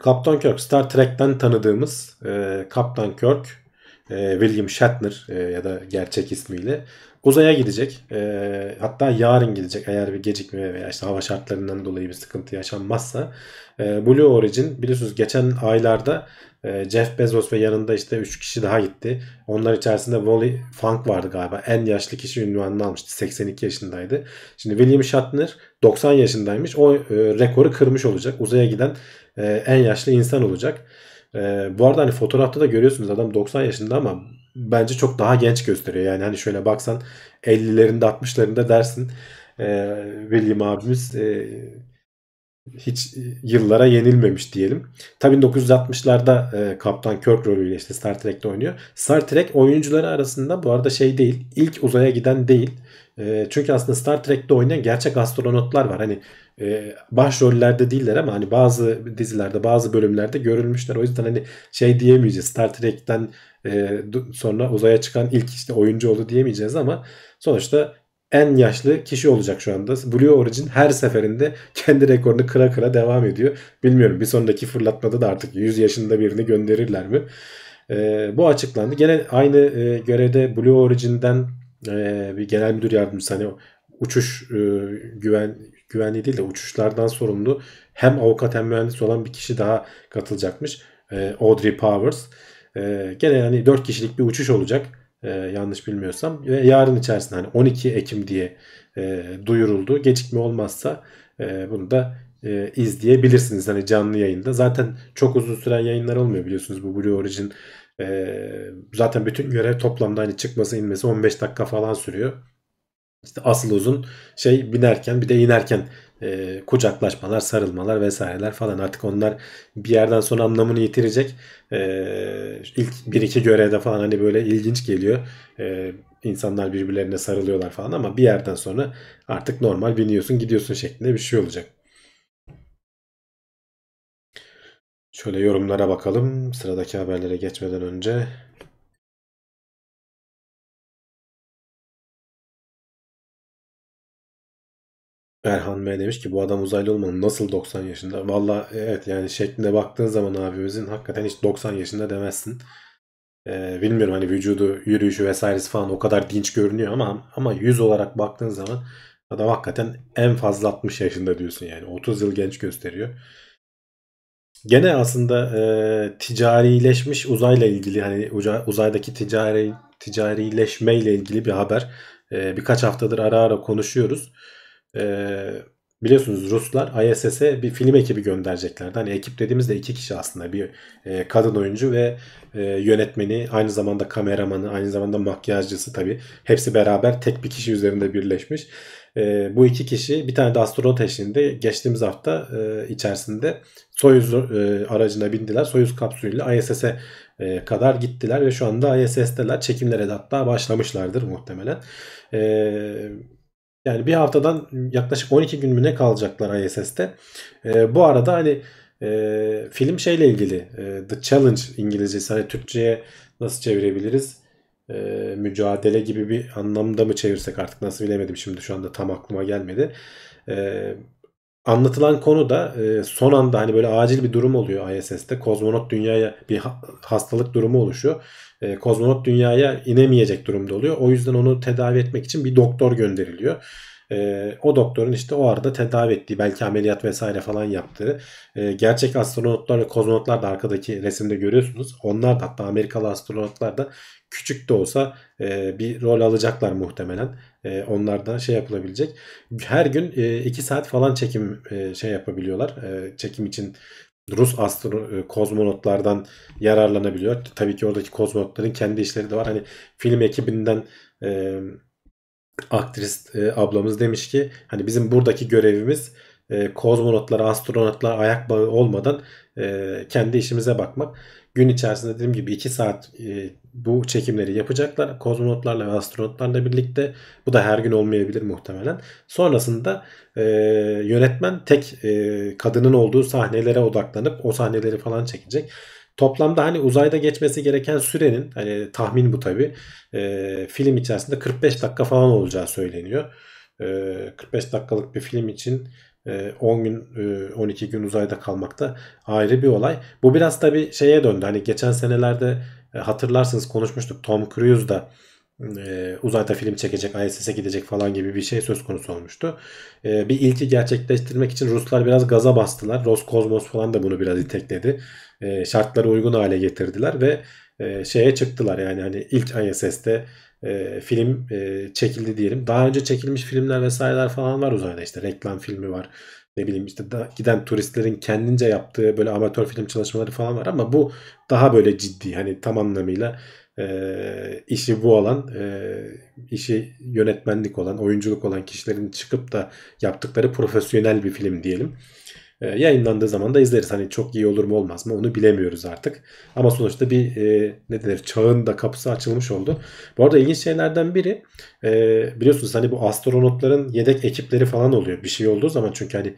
B: Kaptan Kirk, Star Trek'ten tanıdığımız e, Kaptan Kirk, e, William Shatner e, ya da gerçek ismiyle uzaya gidecek. E, hatta yarın gidecek eğer bir gecikme veya işte hava şartlarından dolayı bir sıkıntı yaşanmazsa. Blue Origin biliyorsunuz geçen aylarda ee, Jeff Bezos ve yanında işte 3 kişi daha gitti. Onlar içerisinde Wally Funk vardı galiba. En yaşlı kişi ünvanını almıştı. 82 yaşındaydı. Şimdi William Shatner 90 yaşındaymış. O e, rekoru kırmış olacak. Uzaya giden e, en yaşlı insan olacak. E, bu arada hani fotoğrafta da görüyorsunuz adam 90 yaşında ama bence çok daha genç gösteriyor. Yani hani şöyle baksan 50'lerinde 60'larında dersin. William abimiz hiç e, yıllara yenilmemiş diyelim. Tabii 1960'larda e, Kaptan Kirk rolüyle işte Star Trek'te oynuyor. Star Trek oyuncuları arasında bu arada şey değil. ilk uzaya giden değil. E, çünkü aslında Star Trek'te oynayan gerçek astronotlar var. Hani e, başrollerde değiller ama hani bazı dizilerde bazı bölümlerde görülmüşler. O yüzden hani şey diyemeyeceğiz. Star Trek'ten e, sonra uzaya çıkan ilk işte oyuncu oldu diyemeyeceğiz ama sonuçta en yaşlı kişi olacak şu anda. Blue Origin her seferinde kendi rekorunu kıra kıra devam ediyor. Bilmiyorum bir sonraki fırlatmada da artık 100 yaşında birini gönderirler mi? E, bu açıklandı. Gene aynı e, görevde Blue Origin'den e, bir genel müdür yardımcısı hani uçuş e, güven güvenliği değil de uçuşlardan sorumlu hem avukat hem mühendis olan bir kişi daha katılacakmış. E, Audrey Powers. E, gene yani 4 kişilik bir uçuş olacak e, yanlış bilmiyorsam ve yarın içerisinde hani 12 Ekim diye e, duyuruldu. Gecikme olmazsa e, bunu da e, izleyebilirsiniz hani canlı yayında. Zaten çok uzun süren yayınlar olmuyor biliyorsunuz bu Blue Origin e, zaten bütün görev toplamda hani çıkması inmesi 15 dakika falan sürüyor. İşte asıl uzun şey binerken bir de inerken e, kucaklaşmalar, sarılmalar vesaireler falan artık onlar bir yerden sonra anlamını yitirecek. E, ilk bir iki görevde falan hani böyle ilginç geliyor. E, insanlar birbirlerine sarılıyorlar falan ama bir yerden sonra artık normal biniyorsun gidiyorsun şeklinde bir şey olacak.
C: Şöyle yorumlara bakalım sıradaki haberlere geçmeden önce. Erhan Bey demiş ki bu
A: adam uzaylı olmalı. Nasıl 90 yaşında? Valla e, evet yani şeklinde baktığın zaman abimizin hakikaten hiç
B: 90 yaşında demezsin. Ee, bilmiyorum hani vücudu, yürüyüşü vesairesi falan o kadar dinç görünüyor ama ama yüz olarak baktığın zaman adam hakikaten en fazla 60 yaşında diyorsun yani. 30 yıl genç gösteriyor. Gene aslında e, ticarileşmiş uzayla ilgili hani uzaydaki ticari ticarileşme ile ilgili bir haber. E, birkaç haftadır ara ara konuşuyoruz. Ee, biliyorsunuz Ruslar ISS'e bir film ekibi göndereceklerdi. Hani ekip dediğimizde iki kişi aslında bir e, kadın oyuncu ve e, yönetmeni aynı zamanda kameramanı aynı zamanda makyajcısı tabi hepsi beraber tek bir kişi üzerinde birleşmiş. E, bu iki kişi bir tane de astronot eşliğinde geçtiğimiz hafta e, içerisinde Soyuz e, aracına bindiler. Soyuz kapsülüyle ISS'e e, kadar gittiler ve şu anda ISS'teler. Çekimlere de hatta başlamışlardır muhtemelen. E, yani bir haftadan yaklaşık 12 gün mü ne kalacaklar ISS'te. E, ee, bu arada hani e, film şeyle ilgili e, The Challenge İngilizcesi hani Türkçe'ye nasıl çevirebiliriz? E, mücadele gibi bir anlamda mı çevirsek artık nasıl bilemedim şimdi şu anda tam aklıma gelmedi. E, anlatılan konu da e, son anda hani böyle acil bir durum oluyor ISS'te. Kozmonot dünyaya bir hastalık durumu oluşuyor. E, kozmonot dünyaya inemeyecek durumda oluyor. O yüzden onu tedavi etmek için bir doktor gönderiliyor. E, o doktorun işte o arada tedavi ettiği belki ameliyat vesaire falan yaptığı e, gerçek astronotlar ve kozmonotlar da arkadaki resimde görüyorsunuz. Onlar da hatta Amerikalı astronotlar da küçük de olsa e, bir rol alacaklar muhtemelen. E, onlardan şey yapılabilecek. Her gün 2 e, saat falan çekim e, şey yapabiliyorlar. E, çekim için Rus astro e, kozmonotlardan yararlanabiliyor. Tabii ki oradaki kozmonotların kendi işleri de var. Hani film ekibinden e, aktris e, ablamız demiş ki hani bizim buradaki görevimiz e, kozmonotlara, astronotlara ayak bağı olmadan e, kendi işimize bakmak gün içerisinde dediğim gibi 2 saat e, bu çekimleri yapacaklar. Kozmonotlarla ve astronotlarla birlikte. Bu da her gün olmayabilir muhtemelen. Sonrasında e, yönetmen tek e, kadının olduğu sahnelere odaklanıp o sahneleri falan çekecek. Toplamda hani uzayda geçmesi gereken sürenin hani tahmin bu tabi e, film içerisinde 45 dakika falan olacağı söyleniyor. E, 45 dakikalık bir film için 10 ee, gün 12 e, gün uzayda kalmak da ayrı bir olay. Bu biraz tabi şeye döndü. Hani geçen senelerde e, hatırlarsınız konuşmuştuk Tom Cruise da e, uzayda film çekecek, ISS'e gidecek falan gibi bir şey söz konusu olmuştu. Bir ilki gerçekleştirmek için Ruslar biraz gaza bastılar. Roscosmos falan da bunu biraz itekledi. Şartları uygun hale getirdiler ve şeye çıktılar. Yani hani ilk ISS'te e, film e, çekildi diyelim. Daha önce çekilmiş filmler vesaireler falan var uzayda işte reklam filmi var. Ne bileyim işte da, giden turistlerin kendince yaptığı böyle amatör film çalışmaları falan var ama bu daha böyle ciddi hani tam anlamıyla e, işi bu olan e, işi yönetmenlik olan oyunculuk olan kişilerin çıkıp da yaptıkları profesyonel bir film diyelim. E, yayınlandığı zaman da izleriz. Hani çok iyi olur mu olmaz mı onu bilemiyoruz artık. Ama sonuçta bir e, ne denir çağın da kapısı açılmış oldu. Bu arada ilginç şeylerden biri e, biliyorsunuz hani bu astronotların yedek ekipleri falan oluyor. Bir şey olduğu zaman çünkü hani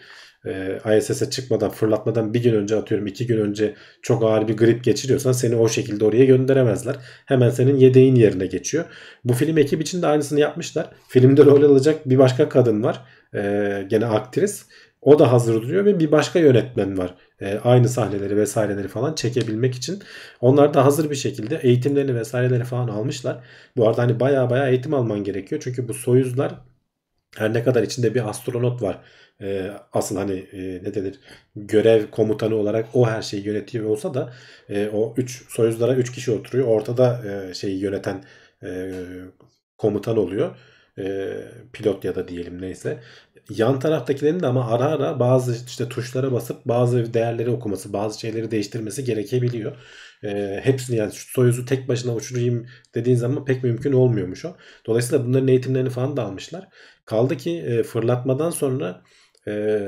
B: e, ISS'e çıkmadan fırlatmadan bir gün önce atıyorum iki gün önce çok ağır bir grip geçiriyorsan seni o şekilde oraya gönderemezler. Hemen senin yedeğin yerine geçiyor. Bu film ekip için de aynısını yapmışlar. Filmde rol alacak bir başka kadın var. E, gene aktris. O da hazır duruyor ve bir başka yönetmen var. E, aynı sahneleri vesaireleri falan çekebilmek için. Onlar da hazır bir şekilde eğitimlerini vesaireleri falan almışlar. Bu arada hani baya baya eğitim alman gerekiyor. Çünkü bu Soyuzlar her ne kadar içinde bir astronot var. E, asıl hani e, ne denir görev komutanı olarak o her şeyi yönetiyor olsa da e, o 3 Soyuzlara 3 kişi oturuyor. Ortada e, şeyi yöneten e, komutan oluyor. E, pilot ya da diyelim neyse yan taraftakilerin de ama ara ara bazı işte tuşlara basıp bazı değerleri okuması, bazı şeyleri değiştirmesi gerekebiliyor. E, hepsini yani şu Soyuz'u tek başına uçurayım dediğin zaman pek mümkün olmuyormuş o. Dolayısıyla bunların eğitimlerini falan da almışlar. Kaldı ki e, fırlatmadan sonra e,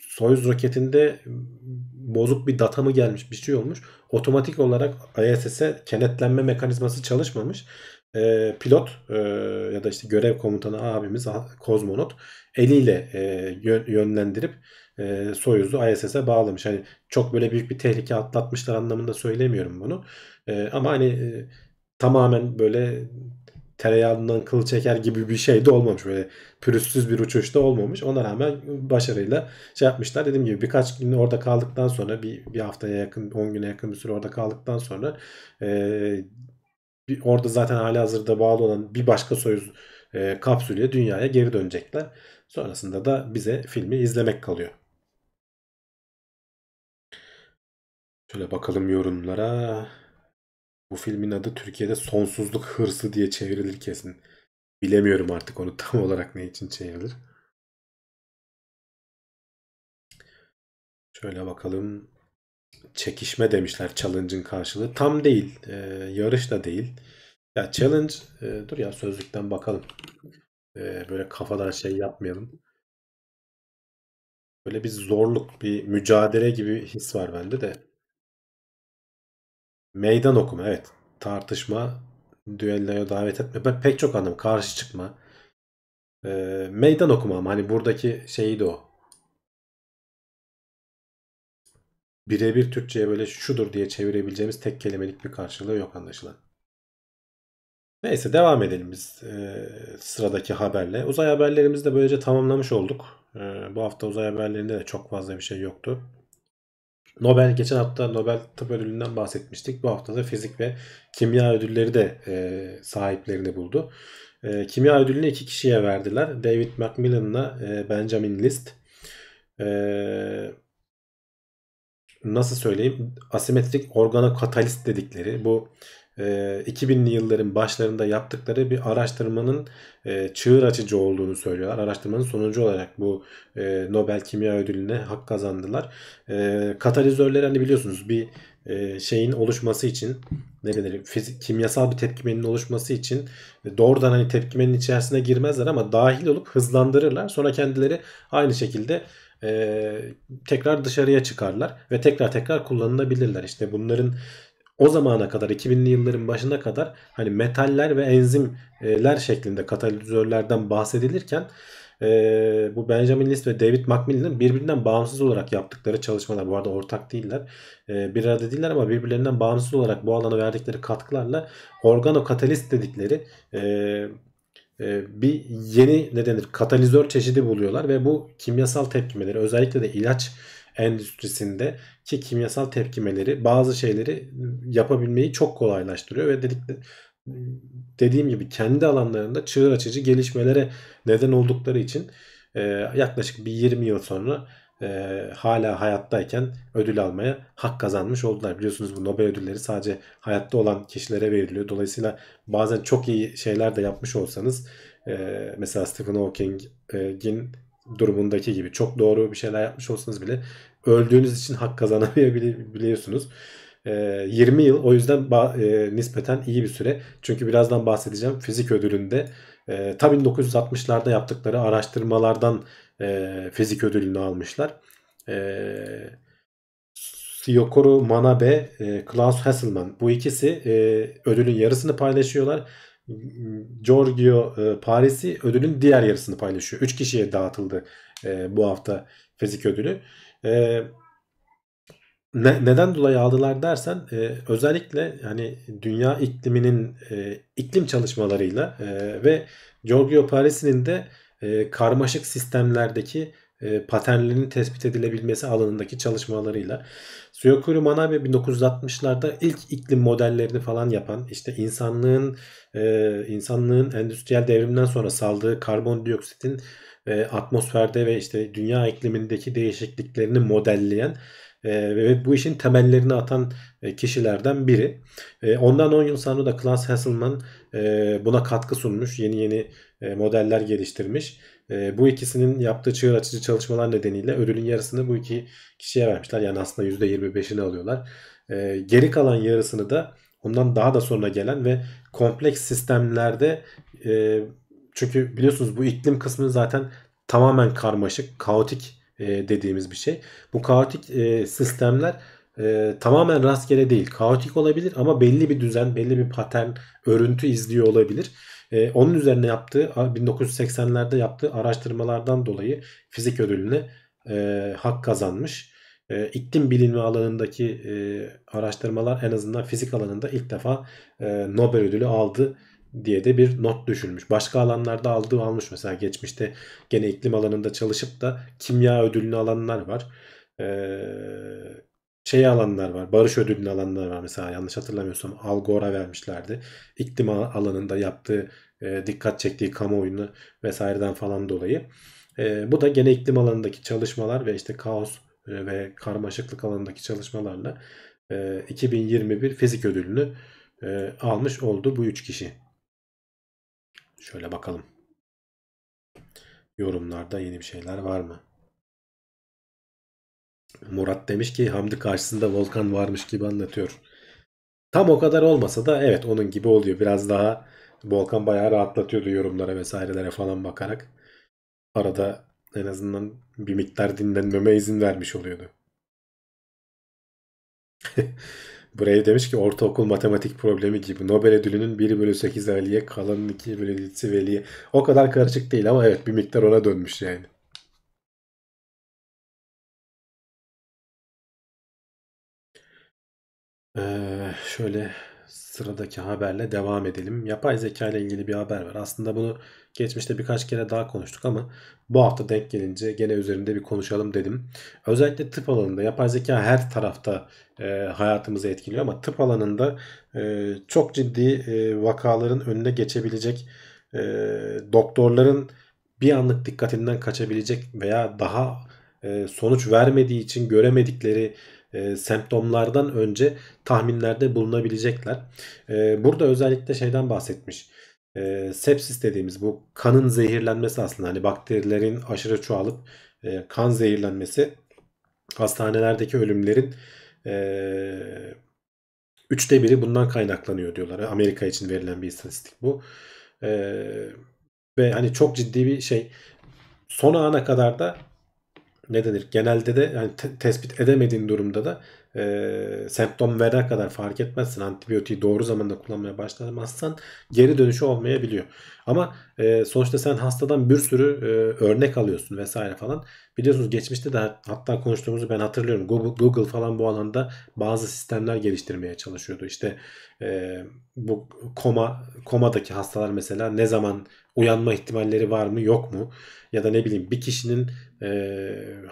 B: Soyuz roketinde bozuk bir data mı gelmiş bir şey olmuş. Otomatik olarak ISS'e kenetlenme mekanizması çalışmamış e, pilot e, ya da işte görev komutanı abimiz kozmonot eliyle e, yönlendirip e, Soyuz'u ISS'e bağlamış. Hani çok böyle büyük bir tehlike atlatmışlar anlamında söylemiyorum bunu. E, ama hani e, tamamen böyle tereyağından kıl çeker gibi bir şey de olmamış. Böyle pürüzsüz bir uçuş da olmamış. Ona rağmen başarıyla şey yapmışlar. Dediğim gibi birkaç gün orada kaldıktan sonra bir, bir haftaya yakın 10 güne yakın bir süre orada kaldıktan sonra e, orada zaten hali hazırda bağlı olan bir başka Soyuz e, kapsülüyle dünyaya geri dönecekler. Sonrasında da bize filmi izlemek kalıyor.
A: Şöyle bakalım yorumlara. Bu filmin adı Türkiye'de sonsuzluk hırsı diye çevrilir kesin.
C: Bilemiyorum artık onu tam olarak ne için çevrilir. Şöyle bakalım çekişme demişler challenge'ın
A: karşılığı. Tam değil. E, yarış da değil. Ya challenge e, dur ya sözlükten bakalım. E, böyle kafadan şey yapmayalım. Böyle bir zorluk, bir mücadele gibi his var bende de.
B: Meydan okuma evet. Tartışma, düelloya davet etme. Ben pek çok anlam karşı
A: çıkma. E, meydan okuma ama hani buradaki şeyi de o. birebir Türkçe'ye böyle şudur diye çevirebileceğimiz tek kelimelik bir karşılığı yok anlaşılan. Neyse devam edelim biz e,
B: sıradaki haberle. Uzay haberlerimizi de böylece tamamlamış olduk. E, bu hafta uzay haberlerinde de çok fazla bir şey yoktu. Nobel geçen hafta Nobel Tıp Ödülü'nden bahsetmiştik. Bu hafta da fizik ve kimya ödülleri de e, sahiplerini buldu. E, kimya ödülünü iki kişiye verdiler. David Macmillan'la e, Benjamin List. E, nasıl söyleyeyim asimetrik organokatalist dedikleri bu e, 2000'li yılların başlarında yaptıkları bir araştırmanın e, çığır açıcı olduğunu söylüyorlar. Araştırmanın sonucu olarak bu e, Nobel Kimya Ödülü'ne hak kazandılar. E, katalizörler hani biliyorsunuz bir e, şeyin oluşması için ne denir fizik, kimyasal bir tepkimenin oluşması için e, doğrudan hani tepkimenin içerisine girmezler ama dahil olup hızlandırırlar. Sonra kendileri aynı şekilde e, tekrar dışarıya çıkarlar ve tekrar tekrar kullanılabilirler. İşte bunların o zamana kadar 2000'li yılların başına kadar hani metaller ve enzimler şeklinde katalizörlerden bahsedilirken e, bu Benjamin List ve David Macmillan'ın birbirinden bağımsız olarak yaptıkları çalışmalar bu arada ortak değiller. E, bir arada değiller ama birbirlerinden bağımsız olarak bu alana verdikleri katkılarla organokatalist dedikleri e, ee, bir yeni ne denir katalizör çeşidi buluyorlar ve bu kimyasal tepkimeleri özellikle de ilaç endüstrisinde ki kimyasal tepkimeleri bazı şeyleri yapabilmeyi çok kolaylaştırıyor ve dedik dediğim gibi kendi alanlarında çığır açıcı gelişmelere neden oldukları için e, yaklaşık bir 20 yıl sonra e, hala hayattayken ödül almaya hak kazanmış oldular. Biliyorsunuz bu Nobel ödülleri sadece hayatta olan kişilere veriliyor. Dolayısıyla bazen çok iyi şeyler de yapmış olsanız e, mesela Stephen Hawking'in durumundaki gibi çok doğru bir şeyler yapmış olsanız bile öldüğünüz için hak kazanamayabiliyorsunuz. 20 e, yıl o yüzden e, nispeten iyi bir süre. Çünkü birazdan bahsedeceğim fizik ödülünde e, 1960'larda yaptıkları araştırmalardan e, fizik ödülünü almışlar. E, Yokoru Manabe, e, Klaus Hasselmann bu ikisi e, ödülün yarısını paylaşıyorlar. Giorgio e, Parisi ödülün diğer yarısını paylaşıyor. Üç kişiye dağıtıldı e, bu hafta fizik ödülü. E, ne, neden dolayı aldılar dersen e, özellikle hani dünya ikliminin e, iklim çalışmalarıyla e, ve Giorgio Parisi'nin de e, karmaşık sistemlerdeki e, paternlerin tespit edilebilmesi alanındaki çalışmalarıyla. Suyokuru Manabe 1960'larda ilk iklim modellerini falan yapan işte insanlığın e, insanlığın endüstriyel devrimden sonra saldığı karbondioksitin e, atmosferde ve işte dünya iklimindeki değişikliklerini modelleyen e, ve bu işin temellerini atan e, kişilerden biri. E, ondan 10 yıl sonra da Klaus Hasselmann e, buna katkı sunmuş. Yeni yeni e, modeller geliştirmiş. E, bu ikisinin yaptığı çığır açıcı çalışmalar nedeniyle ödülün yarısını bu iki kişiye vermişler. Yani aslında %25'ini alıyorlar. E, geri kalan yarısını da ondan daha da sonra gelen ve kompleks sistemlerde çünkü biliyorsunuz bu iklim kısmı zaten tamamen karmaşık, kaotik dediğimiz bir şey. Bu kaotik sistemler tamamen rastgele değil. Kaotik olabilir ama belli bir düzen, belli bir patern, örüntü izliyor olabilir. E, onun üzerine yaptığı 1980'lerde yaptığı araştırmalardan dolayı fizik ödülüne e, hak kazanmış. E, iklim bilimi alanındaki e, araştırmalar en azından fizik alanında ilk defa e, Nobel ödülü aldı diye de bir not düşülmüş. Başka alanlarda aldığı almış mesela geçmişte gene iklim alanında çalışıp da kimya ödülünü alanlar var. Ee, şey alanlar var. Barış ödülünü alanlar var mesela yanlış hatırlamıyorsam Al Gore'a vermişlerdi. İklim alanında yaptığı e, dikkat çektiği kamuoyunu vesaireden falan dolayı. E, bu da gene iklim alanındaki çalışmalar ve işte kaos e, ve karmaşıklık alanındaki çalışmalarla e, 2021
A: fizik ödülünü e, almış oldu bu üç kişi. Şöyle bakalım. Yorumlarda yeni bir şeyler var mı? Murat demiş ki Hamdi karşısında Volkan varmış gibi anlatıyor.
B: Tam o kadar olmasa da evet onun gibi oluyor. Biraz daha Volkan bayağı rahatlatıyordu yorumlara
A: vesairelere falan bakarak. Arada en azından bir miktar dinlenmeme izin vermiş oluyordu. Buraya demiş ki
B: ortaokul matematik problemi gibi Nobel ödülünün 1 bölü 8 Ali'ye kalanın 2 bölü 7'si Veli'ye.
C: O kadar karışık değil ama evet bir miktar ona dönmüş yani. Ee,
A: şöyle sıradaki haberle devam edelim. Yapay zeka ile ilgili bir haber var. Aslında bunu
B: geçmişte birkaç kere daha konuştuk ama bu hafta denk gelince gene üzerinde bir konuşalım dedim. Özellikle tıp alanında yapay zeka her tarafta e, hayatımızı etkiliyor ama tıp alanında e, çok ciddi e, vakaların önüne geçebilecek e, doktorların bir anlık dikkatinden kaçabilecek veya daha e, sonuç vermediği için göremedikleri e, semptomlardan önce tahminlerde bulunabilecekler. E, burada özellikle şeyden bahsetmiş. E, sepsis dediğimiz bu kanın zehirlenmesi aslında hani bakterilerin aşırı çoğalıp e, kan zehirlenmesi hastanelerdeki ölümlerin e, üçte biri bundan kaynaklanıyor diyorlar. Amerika için verilen bir istatistik bu. E, ve hani çok ciddi bir şey son ana kadar da ne denir genelde de yani tespit edemediğin durumda da e, ee, semptom verene kadar fark etmezsin, antibiyotiği doğru zamanda kullanmaya başlamazsan geri dönüşü olmayabiliyor. Ama e, sonuçta sen hastadan bir sürü e, örnek alıyorsun vesaire falan. Biliyorsunuz geçmişte de hatta konuştuğumuzu ben hatırlıyorum. Google, Google falan bu alanda bazı sistemler geliştirmeye çalışıyordu. İşte e, bu koma komadaki hastalar mesela ne zaman uyanma ihtimalleri var mı yok mu? Ya da ne bileyim bir kişinin e,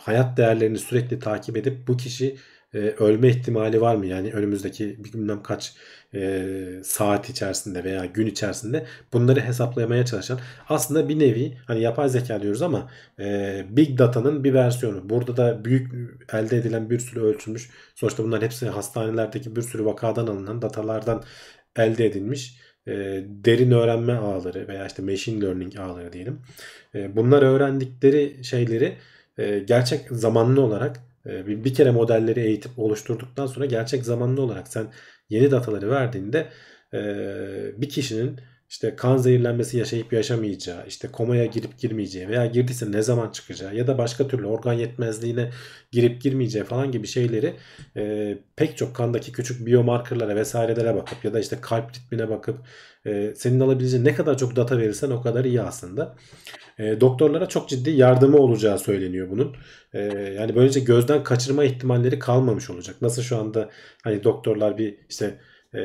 B: hayat değerlerini sürekli takip edip bu kişi e, ölme ihtimali var mı? Yani önümüzdeki bir bilmem kaç e, saat içerisinde veya gün içerisinde bunları hesaplamaya çalışan aslında bir nevi hani yapay zeka diyoruz ama e, big data'nın bir versiyonu. Burada da büyük elde edilen bir sürü ölçülmüş sonuçta bunlar hepsi hastanelerdeki bir sürü vakadan alınan datalardan elde edilmiş e, derin öğrenme ağları veya işte machine learning ağları diyelim. E, bunlar öğrendikleri şeyleri e, gerçek zamanlı olarak ee, bir kere modelleri eğitip oluşturduktan sonra gerçek zamanlı olarak sen yeni dataları verdiğinde ee, bir kişinin işte kan zehirlenmesi yaşayıp yaşamayacağı, işte komaya girip girmeyeceği veya girdiyse ne zaman çıkacağı ya da başka türlü organ yetmezliğine girip girmeyeceği falan gibi şeyleri e, pek çok kandaki küçük biomarkerlara vesairelere bakıp ya da işte kalp ritmine bakıp e, senin alabileceğin ne kadar çok data verirsen o kadar iyi aslında. E, doktorlara çok ciddi yardımı olacağı söyleniyor bunun. E, yani böylece gözden kaçırma ihtimalleri kalmamış olacak. Nasıl şu anda hani doktorlar bir işte e,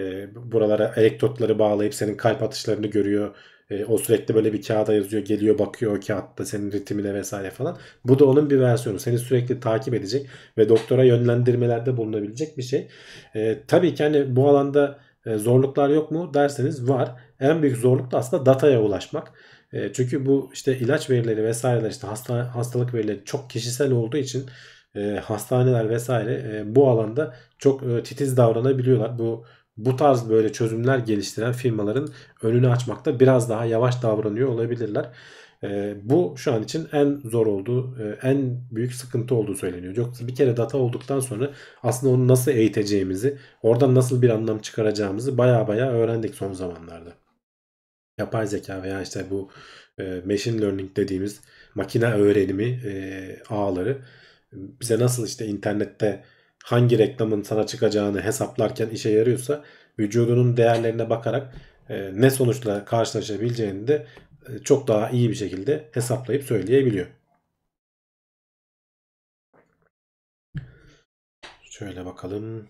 B: buralara elektrotları bağlayıp senin kalp atışlarını görüyor. E, o sürekli böyle bir kağıda yazıyor, geliyor bakıyor o kağıtta senin ritmine vesaire falan. Bu da onun bir versiyonu. Seni sürekli takip edecek ve doktora yönlendirmelerde bulunabilecek bir şey. E, tabii ki hani bu alanda e, zorluklar yok mu derseniz var. En büyük zorluk da aslında dataya ulaşmak. E, çünkü bu işte ilaç verileri vesaireler işte hasta, hastalık verileri çok kişisel olduğu için e, hastaneler vesaire e, bu alanda çok e, titiz davranabiliyorlar. Bu bu tarz böyle çözümler geliştiren firmaların önünü açmakta biraz daha yavaş davranıyor olabilirler. E, bu şu an için en zor olduğu, e, en büyük sıkıntı olduğu söyleniyor. Yoksa bir kere data olduktan sonra aslında onu nasıl eğiteceğimizi, oradan nasıl bir anlam çıkaracağımızı baya baya öğrendik son zamanlarda. Yapay zeka veya işte bu e, machine learning dediğimiz makine öğrenimi e, ağları bize nasıl işte internette hangi reklamın sana çıkacağını hesaplarken işe yarıyorsa vücudunun değerlerine bakarak e, ne sonuçla karşılaşabileceğini de e,
C: çok daha iyi bir şekilde hesaplayıp söyleyebiliyor. Şöyle bakalım.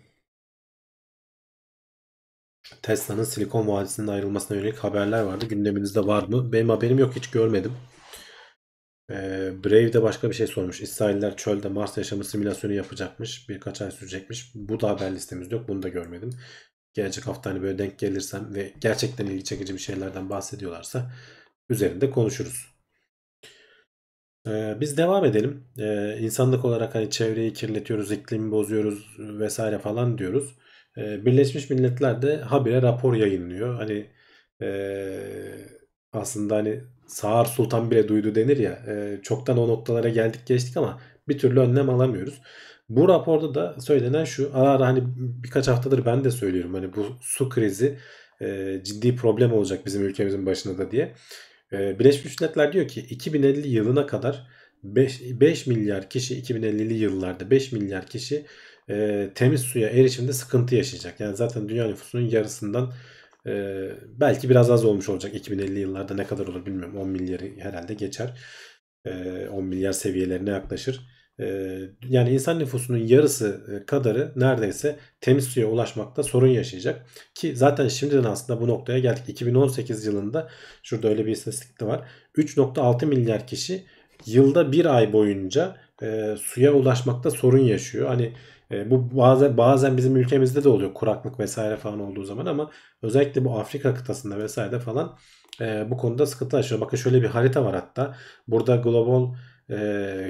A: Tesla'nın Silikon Vadisi'nden ayrılmasına yönelik haberler vardı. Gündeminizde var mı? Benim haberim
B: yok hiç görmedim. Ee, Brave de başka bir şey sormuş. İsrailler çölde Mars yaşamı simülasyonu yapacakmış. Birkaç ay sürecekmiş. Bu da haber listemizde yok. Bunu da görmedim. Gelecek hafta hani böyle denk gelirsem ve gerçekten ilgi çekici bir şeylerden bahsediyorlarsa üzerinde konuşuruz. Ee, biz devam edelim. Ee, insanlık olarak hani çevreyi kirletiyoruz, iklimi bozuyoruz vesaire falan diyoruz. Ee, Birleşmiş Milletler de habire rapor yayınlıyor. Hani ee, aslında hani Sağır Sultan bile duydu denir ya. E, çoktan o noktalara geldik geçtik ama bir türlü önlem alamıyoruz. Bu raporda da söylenen şu ara ara hani birkaç haftadır ben de söylüyorum hani bu su krizi e, ciddi problem olacak bizim ülkemizin başına da diye. E, Birleşmiş Milletler diyor ki 2050 yılına kadar 5, 5 milyar kişi 2050'li yıllarda 5 milyar kişi e, temiz suya erişimde sıkıntı yaşayacak. Yani zaten dünya nüfusunun yarısından ee, belki biraz az olmuş olacak 2050 yıllarda ne kadar olur bilmiyorum. 10 milyarı herhalde geçer. Ee, 10 milyar seviyelerine yaklaşır. Ee, yani insan nüfusunun yarısı e, kadarı neredeyse temiz suya ulaşmakta sorun yaşayacak. Ki zaten şimdiden aslında bu noktaya geldik. 2018 yılında şurada öyle bir istatistik de var. 3.6 milyar kişi yılda bir ay boyunca e, suya ulaşmakta sorun yaşıyor. Hani e, bu bazen bazen bizim ülkemizde de oluyor kuraklık vesaire falan olduğu zaman ama özellikle bu Afrika kıtasında vesaire falan e, bu konuda sıkıntı yaşıyor. Bakın şöyle bir harita var hatta. Burada global e,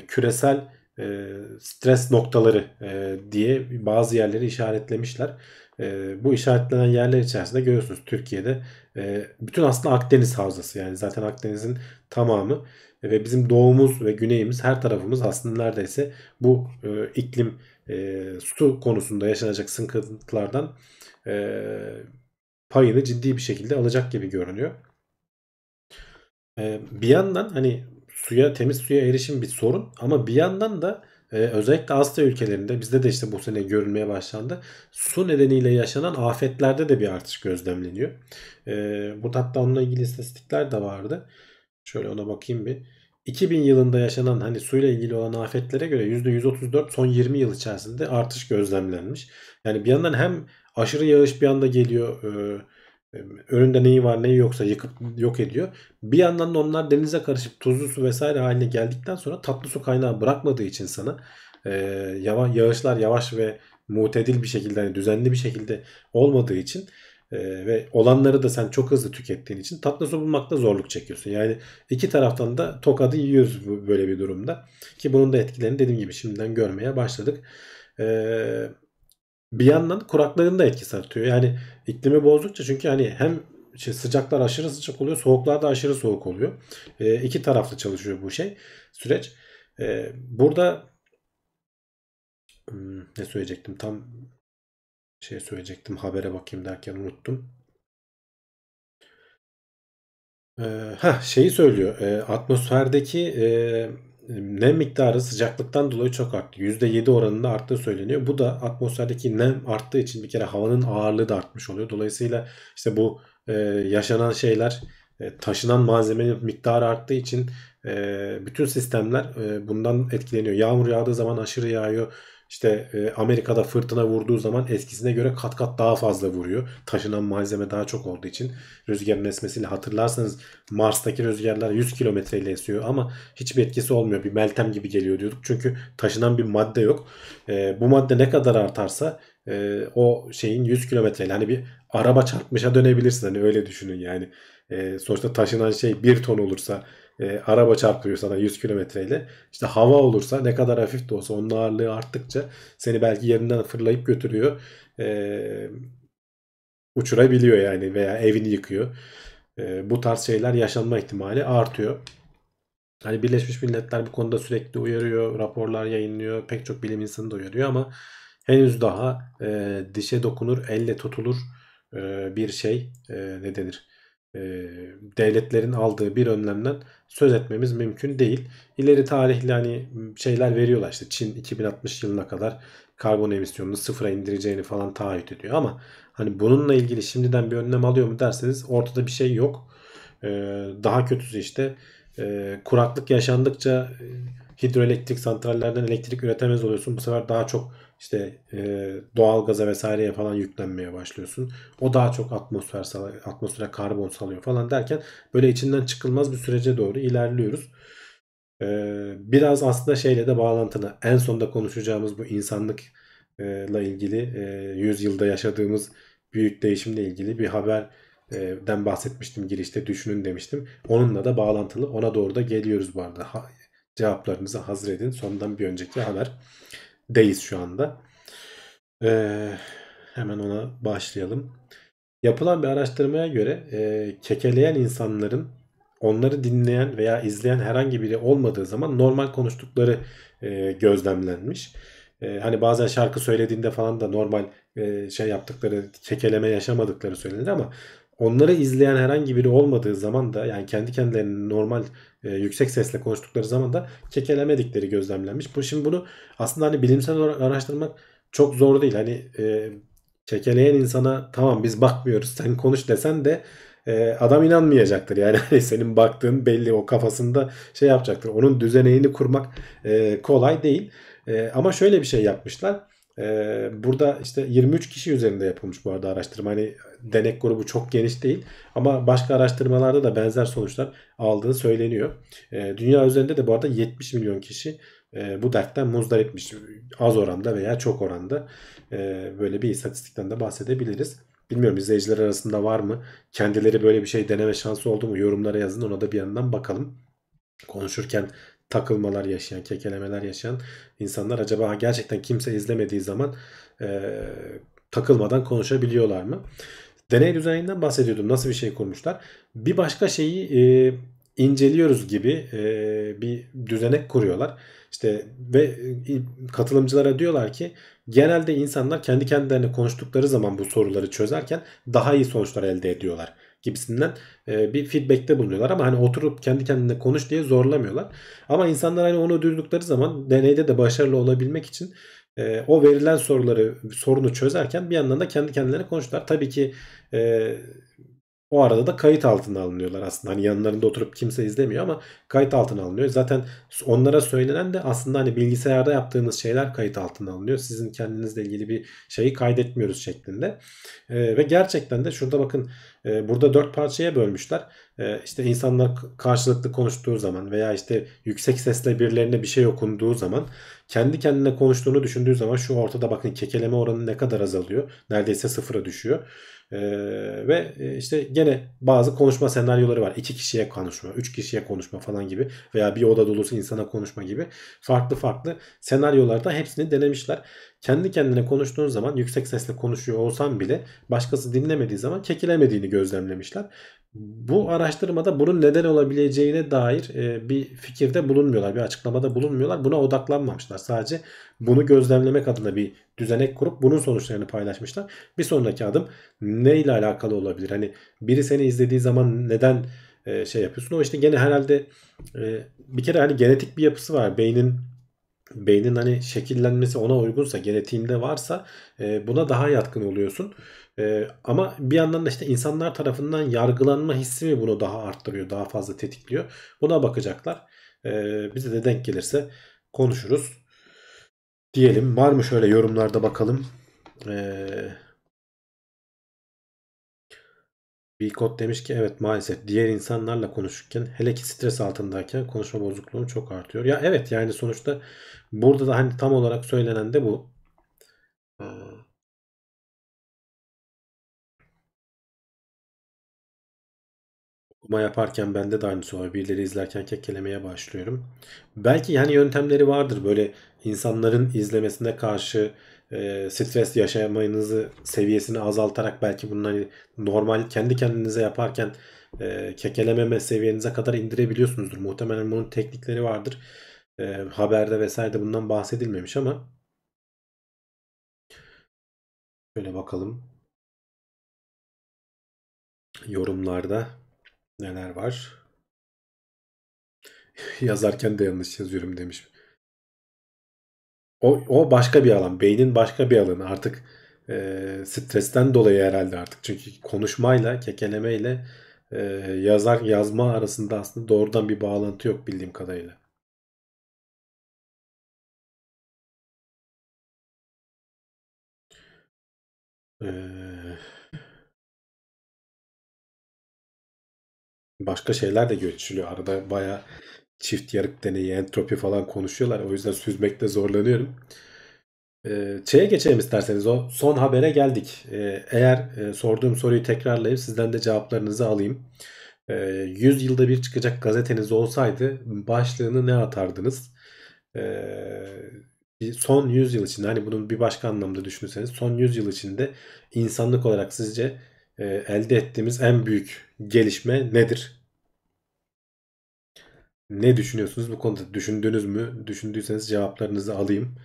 B: küresel e, stres noktaları e, diye bazı yerleri işaretlemişler. E, bu işaretlenen yerler içerisinde görüyorsunuz Türkiye'de e, bütün aslında Akdeniz havzası yani zaten Akdeniz'in tamamı ve bizim doğumuz ve güneyimiz her tarafımız aslında neredeyse bu e, iklim e, su konusunda yaşanacak sıkıntılardan e, payını ciddi bir şekilde alacak gibi görünüyor. E, bir yandan hani suya temiz suya erişim bir sorun ama bir yandan da e, özellikle Asya ülkelerinde bizde de işte bu sene görülmeye başlandı. Su nedeniyle yaşanan afetlerde de bir artış gözlemleniyor. E, burada hatta onunla ilgili istatistikler de vardı. Şöyle ona bakayım bir. 2000 yılında yaşanan hani suyla ilgili olan afetlere göre %134 son 20 yıl içerisinde artış gözlemlenmiş. Yani bir yandan hem aşırı yağış bir anda geliyor. E, e, önünde neyi var neyi yoksa yıkıp yok ediyor. Bir yandan da onlar denize karışıp tuzlu su vesaire haline geldikten sonra tatlı su kaynağı bırakmadığı için sana e, yavaş yağışlar yavaş ve mutedil bir şekilde hani düzenli bir şekilde olmadığı için ee, ve olanları da sen çok hızlı tükettiğin için tatlısı bulmakta zorluk çekiyorsun. Yani iki taraftan da tokadı yiyoruz böyle bir durumda. Ki bunun da etkilerini dediğim gibi şimdiden görmeye başladık. E, bir yandan kuraklığın da etkisi artıyor. Yani iklimi bozdukça çünkü hani hem şey, sıcaklar aşırı sıcak oluyor, soğuklar da aşırı soğuk oluyor. E, iki taraflı çalışıyor bu şey süreç. E, burada
C: hmm, ne söyleyecektim tam şey söyleyecektim habere bakayım derken unuttum. Ee, ha şeyi
B: söylüyor. E, atmosferdeki e, nem miktarı sıcaklıktan dolayı çok arttı. %7 oranında arttığı söyleniyor. Bu da atmosferdeki nem arttığı için bir kere havanın ağırlığı da artmış oluyor. Dolayısıyla işte bu e, yaşanan şeyler taşınan malzemenin miktarı arttığı için bütün sistemler bundan etkileniyor. Yağmur yağdığı zaman aşırı yağıyor işte e, Amerika'da fırtına vurduğu zaman eskisine göre kat kat daha fazla vuruyor. Taşınan malzeme daha çok olduğu için rüzgarın esmesiyle hatırlarsanız Mars'taki rüzgarlar 100 kilometreyle esiyor ama hiçbir etkisi olmuyor. Bir meltem gibi geliyor diyorduk. Çünkü taşınan bir madde yok. E, bu madde ne kadar artarsa e, o şeyin 100 kilometreyle hani bir araba çarpmışa dönebilirsin. Hani öyle düşünün yani. sonuçta taşınan şey 1 ton olursa e, araba çarpıyor sana 100 kilometreyle. İşte hava olursa ne kadar hafif de olsa onun ağırlığı arttıkça seni belki yerinden fırlayıp götürüyor. E, uçurabiliyor yani veya evini yıkıyor. E, bu tarz şeyler yaşanma ihtimali artıyor. Hani Birleşmiş Milletler bu konuda sürekli uyarıyor, raporlar yayınlıyor, pek çok bilim insanı da uyarıyor ama henüz daha e, dişe dokunur, elle tutulur e, bir şey e, ne denir? E, devletlerin aldığı bir önlemden söz etmemiz mümkün değil. İleri tarihli hani şeyler veriyorlar işte Çin 2060 yılına kadar karbon emisyonunu sıfıra indireceğini falan taahhüt ediyor ama hani bununla ilgili şimdiden bir önlem alıyor mu derseniz ortada bir şey yok. Ee, daha kötüsü işte e, kuraklık yaşandıkça e, hidroelektrik santrallerden elektrik üretemez oluyorsun. Bu sefer daha çok işte e, doğal gaza vesaireye falan yüklenmeye başlıyorsun. O daha çok atmosfer atmosfere karbon salıyor falan derken böyle içinden çıkılmaz bir sürece doğru ilerliyoruz. E, biraz aslında şeyle de bağlantılı. En sonda konuşacağımız bu insanlıkla e, ilgili e, 100 yılda yaşadığımız büyük değişimle ilgili bir haber e, den bahsetmiştim girişte düşünün demiştim. Onunla da bağlantılı ona doğru da geliyoruz bu arada. Ha, cevaplarınızı hazır edin. Sondan bir önceki haber deyiz şu anda. Ee, hemen ona başlayalım. Yapılan bir araştırmaya göre e, kekeleyen insanların onları dinleyen veya izleyen herhangi biri olmadığı zaman normal konuştukları e, gözlemlenmiş. E, hani bazen şarkı söylediğinde falan da normal e, şey yaptıkları, kekeleme yaşamadıkları söylenir ama onları izleyen herhangi biri olmadığı zaman da yani kendi kendilerini normal e, yüksek sesle konuştukları zaman da kekelemedikleri gözlemlenmiş. Bu şimdi bunu aslında hani bilimsel olarak araştırmak çok zor değil. Hani e, kekeleyen insana tamam biz bakmıyoruz sen konuş desen de e, adam inanmayacaktır. Yani hani senin baktığın belli o kafasında şey yapacaktır. Onun düzeneğini kurmak e, kolay değil. E, ama şöyle bir şey yapmışlar. Ee, burada işte 23 kişi üzerinde yapılmış bu arada araştırma. Hani denek grubu çok geniş değil ama başka araştırmalarda da benzer sonuçlar aldığı söyleniyor. Ee, dünya üzerinde de bu arada 70 milyon kişi e, bu dertten muzdaripmiş. Az oranda veya çok oranda ee, böyle bir istatistikten de bahsedebiliriz. Bilmiyorum izleyiciler arasında var mı? Kendileri böyle bir şey deneme şansı oldu mu? Yorumlara yazın ona da bir yandan bakalım. Konuşurken takılmalar yaşayan, kekelemeler yaşayan insanlar acaba gerçekten kimse izlemediği zaman e, takılmadan konuşabiliyorlar mı? Deney düzeninden bahsediyordum. Nasıl bir şey kurmuşlar? Bir başka şeyi e, inceliyoruz gibi e, bir düzenek kuruyorlar. İşte ve katılımcılara diyorlar ki genelde insanlar kendi kendilerine konuştukları zaman bu soruları çözerken daha iyi sonuçlar elde ediyorlar gibisinden e, bir feedback'te bulunuyorlar. Ama hani oturup kendi kendine konuş diye zorlamıyorlar. Ama insanlar hani onu duydukları zaman deneyde de başarılı olabilmek için e, o verilen soruları sorunu çözerken bir yandan da kendi kendilerine konuştular. Tabii ki e, o arada da kayıt altına alınıyorlar aslında. Hani yanlarında oturup kimse izlemiyor ama kayıt altına alınıyor. Zaten onlara söylenen de aslında hani bilgisayarda yaptığınız şeyler kayıt altına alınıyor. Sizin kendinizle ilgili bir şeyi kaydetmiyoruz şeklinde. E, ve gerçekten de şurada bakın ee, burada dört parçaya bölmüşler. Ee, işte insanlar karşılıklı konuştuğu zaman veya işte yüksek sesle birilerine bir şey okunduğu zaman kendi kendine konuştuğunu düşündüğü zaman şu ortada bakın kekeleme oranı ne kadar azalıyor. Neredeyse sıfıra düşüyor. Ee, ve e, işte gene bazı konuşma senaryoları var. İki kişiye konuşma, üç kişiye konuşma falan gibi veya bir oda dolusu insana konuşma gibi farklı farklı senaryolarda hepsini denemişler. Kendi kendine konuştuğun zaman yüksek sesle konuşuyor olsan bile başkası dinlemediği zaman kekelemediğini gözlemlemişler. Bu ara araştırmada bunun neden olabileceğine dair e, bir fikirde bulunmuyorlar. Bir açıklamada bulunmuyorlar. Buna odaklanmamışlar. Sadece bunu gözlemlemek adına bir düzenek kurup bunun sonuçlarını paylaşmışlar. Bir sonraki adım ne ile alakalı olabilir? Hani biri seni izlediği zaman neden e, şey yapıyorsun? O işte gene herhalde e, bir kere hani genetik bir yapısı var. Beynin beynin hani şekillenmesi ona uygunsa genetiğinde varsa buna daha yatkın oluyorsun. Ee, ama bir yandan da işte insanlar tarafından yargılanma hissi mi bunu daha arttırıyor, daha fazla tetikliyor? Buna bakacaklar. Ee, bize de denk gelirse konuşuruz. Diyelim var mı şöyle yorumlarda bakalım. Ee, Bilkot demiş ki evet maalesef diğer insanlarla konuşurken hele ki stres
A: altındayken konuşma bozukluğum çok artıyor. Ya evet yani sonuçta burada da hani tam olarak
C: söylenen de bu. Kuma yaparken bende de aynısı oluyor. Birileri
A: izlerken kekelemeye başlıyorum. Belki yani yöntemleri vardır. Böyle insanların
B: izlemesine karşı e, stres yaşamanızı seviyesini azaltarak belki bunları hani normal kendi kendinize yaparken e, kekelememe seviyenize kadar indirebiliyorsunuzdur.
A: Muhtemelen bunun teknikleri vardır. E, haberde vesaire de bundan bahsedilmemiş ama
C: şöyle bakalım yorumlarda Neler var? Yazarken de yanlış yazıyorum demiş. O,
A: o başka bir alan. Beynin başka bir alanı. Artık e, stresten dolayı herhalde artık. Çünkü konuşmayla, kekelemeyle e, yazar yazma arasında aslında doğrudan
C: bir bağlantı yok bildiğim kadarıyla. Ee, başka şeyler de görüşülüyor. Arada
A: baya çift yarık deneyi, entropi falan konuşuyorlar. O yüzden süzmekte zorlanıyorum.
B: Ee, şeye geçelim isterseniz. O son habere geldik. Ee, eğer e, sorduğum soruyu tekrarlayıp sizden de cevaplarınızı alayım. Ee, 100 yılda bir çıkacak gazeteniz olsaydı başlığını ne atardınız? Ee, son 100 yıl içinde hani bunun bir başka anlamda düşünürseniz son 100 yıl içinde insanlık olarak sizce e, elde ettiğimiz en büyük gelişme nedir? Ne düşünüyorsunuz bu konuda? Düşündünüz mü? Düşündüyseniz cevaplarınızı alayım.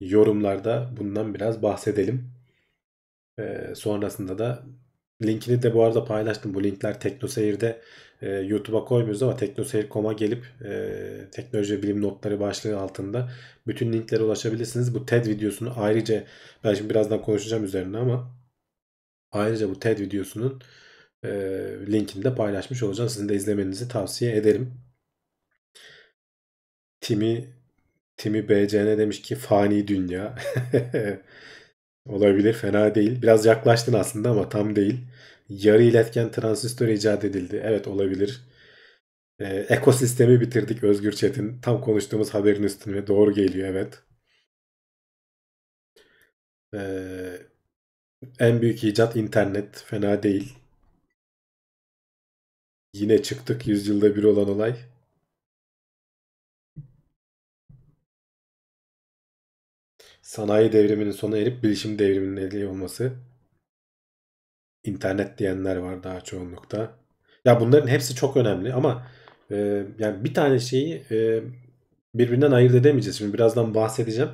B: Yorumlarda bundan biraz bahsedelim. E, sonrasında da linkini de bu arada paylaştım. Bu linkler TeknoSeyir'de e, YouTube'a koymuyoruz ama teknoseyir.com'a gelip e, teknoloji bilim notları başlığı altında bütün linklere ulaşabilirsiniz. Bu TED videosunu ayrıca ben şimdi birazdan konuşacağım üzerine ama Ayrıca bu TED videosunun e, linkini de paylaşmış olacağım. Sizin de izlemenizi tavsiye ederim. Timi Timi BCN demiş ki fani dünya. Olabilir fena değil. Biraz yaklaştın aslında ama tam değil. Yarı iletken transistör icat edildi. Evet olabilir. Ee,
A: ekosistemi bitirdik Özgür Çetin. Tam konuştuğumuz haberin üstüne doğru geliyor evet. Ee, en büyük icat internet.
C: Fena değil. Yine çıktık yüzyılda bir olan olay. Sanayi devriminin sona erip bilişim devriminin eli olması.
B: İnternet diyenler var daha çoğunlukta. Ya bunların hepsi çok önemli ama e, yani bir tane şeyi e, birbirinden ayırt edemeyeceğiz. Şimdi birazdan bahsedeceğim.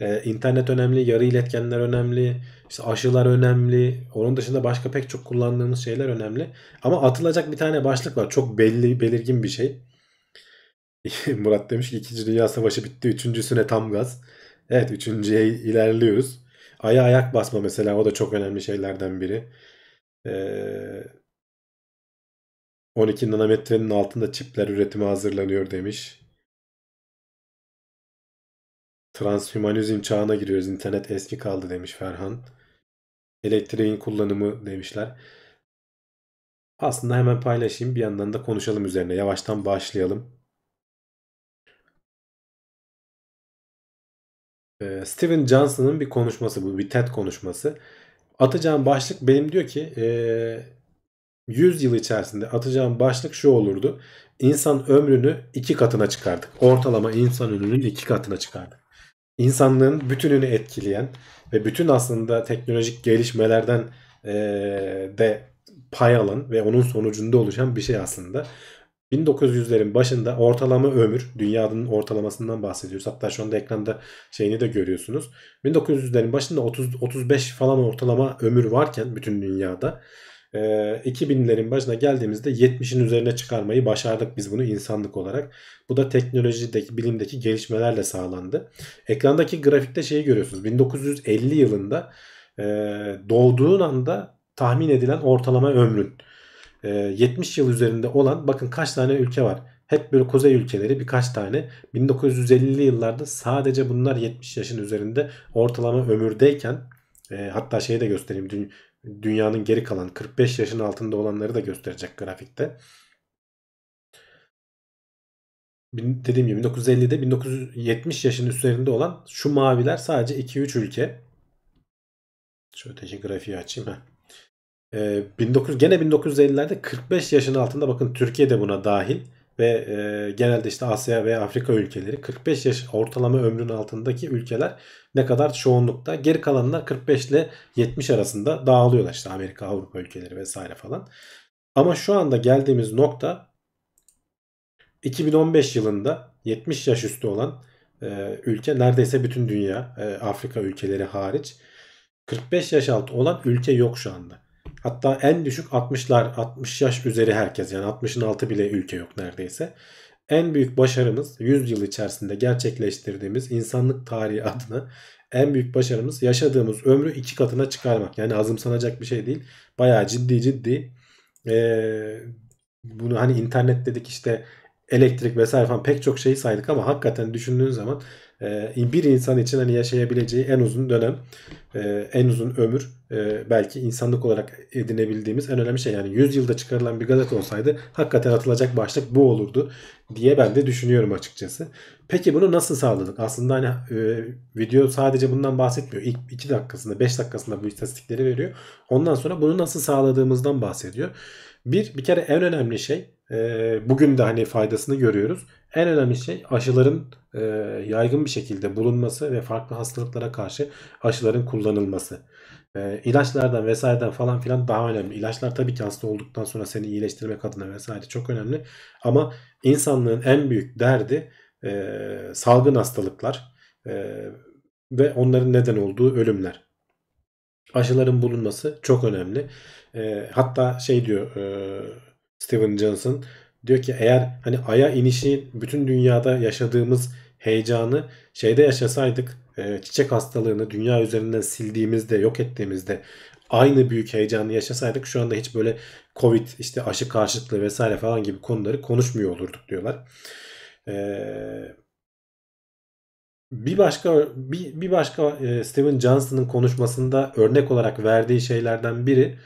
B: Ee, internet önemli, yarı iletkenler önemli, işte aşılar önemli. Onun dışında başka pek çok kullandığımız şeyler önemli. Ama atılacak bir tane başlık var. Çok belli, belirgin bir şey. Murat demiş ki 2. Dünya Savaşı bitti. Üçüncüsüne tam gaz. Evet üçüncüye ilerliyoruz. Aya ayak basma mesela o da çok önemli şeylerden biri.
A: Ee, 12 nanometrenin altında çipler üretimi hazırlanıyor demiş. Transhumanizm çağına giriyoruz. İnternet eski kaldı demiş Ferhan. Elektriğin kullanımı demişler.
C: Aslında hemen paylaşayım. Bir yandan da konuşalım üzerine. Yavaştan başlayalım. Ee,
A: Steven Johnson'ın bir konuşması bu. Bir TED konuşması. Atacağım başlık benim diyor ki
B: 100 e, yıl içerisinde atacağım başlık şu olurdu. İnsan ömrünü iki katına çıkardık. Ortalama insan ömrünü iki katına çıkardık insanlığın bütününü etkileyen ve bütün aslında teknolojik gelişmelerden e, de pay alan ve onun sonucunda oluşan bir şey aslında. 1900'lerin başında ortalama ömür, dünyanın ortalamasından bahsediyoruz. Hatta şu anda ekranda şeyini de görüyorsunuz. 1900'lerin başında 30 35 falan ortalama ömür varken bütün dünyada e, ee, 2000'lerin başına geldiğimizde 70'in üzerine çıkarmayı başardık biz bunu insanlık olarak. Bu da teknolojideki, bilimdeki gelişmelerle sağlandı. Ekrandaki grafikte şeyi görüyorsunuz. 1950 yılında e, doğduğun anda tahmin edilen ortalama ömrün. E, 70 yıl üzerinde olan bakın kaç tane ülke var. Hep böyle kuzey ülkeleri birkaç tane. 1950'li yıllarda sadece bunlar 70 yaşın üzerinde ortalama ömürdeyken e, hatta şeyi de göstereyim. Dün dünyanın geri kalan 45 yaşın altında olanları da gösterecek grafikte. Dediğim gibi 1950'de 1970 yaşın üzerinde olan şu maviler sadece 2-3 ülke. Şöyle öteki grafiği açayım. Heh. Ee, 19 gene 1950'lerde 45 yaşın altında bakın Türkiye de buna dahil ve e, genelde işte Asya veya Afrika ülkeleri 45 yaş ortalama ömrün altındaki ülkeler ne kadar çoğunlukta geri kalanlar 45 ile 70 arasında dağılıyorlar işte Amerika Avrupa ülkeleri vesaire falan. Ama şu anda geldiğimiz nokta 2015 yılında 70 yaş üstü olan e, ülke neredeyse bütün dünya e, Afrika ülkeleri hariç 45 yaş altı olan ülke yok şu anda. Hatta en düşük 60'lar 60 yaş üzeri herkes yani 60'ın altı bile ülke yok neredeyse. En büyük başarımız 100 yıl içerisinde gerçekleştirdiğimiz insanlık tarihi adına en büyük başarımız yaşadığımız ömrü iki katına çıkarmak. Yani azımsanacak bir şey değil. Bayağı ciddi ciddi ee, bunu hani internet dedik işte elektrik vesaire falan pek çok şeyi saydık ama hakikaten düşündüğün zaman ee, bir insan için hani yaşayabileceği en uzun dönem, e, en uzun ömür e, belki insanlık olarak edinebildiğimiz en önemli şey. Yani 100 yılda çıkarılan bir gazete olsaydı hakikaten atılacak başlık bu olurdu diye ben de düşünüyorum açıkçası. Peki bunu nasıl sağladık? Aslında hani e, video sadece bundan bahsetmiyor. İlk 2 dakikasında 5 dakikasında bu istatistikleri veriyor. Ondan sonra bunu nasıl sağladığımızdan bahsediyor. Bir, bir kere en önemli şey bugün de hani faydasını görüyoruz. En önemli şey aşıların e, yaygın bir şekilde bulunması ve farklı hastalıklara karşı aşıların kullanılması. E, ilaçlardan vesaireden falan filan daha önemli. İlaçlar tabii ki hasta olduktan sonra seni iyileştirmek adına vesaire çok önemli. Ama insanlığın en büyük derdi e, salgın hastalıklar e, ve onların neden olduğu ölümler aşıların bulunması çok önemli. E, hatta şey diyor e, Steven Johnson Diyor ki eğer hani Ay'a inişi bütün dünyada yaşadığımız heyecanı şeyde yaşasaydık e, çiçek hastalığını dünya üzerinden sildiğimizde yok ettiğimizde aynı büyük heyecanı yaşasaydık şu anda hiç böyle Covid işte aşı karşıtlığı vesaire falan gibi konuları konuşmuyor olurduk diyorlar. E, bir başka bir, bir başka e, Steven Johnson'ın konuşmasında örnek olarak verdiği şeylerden biri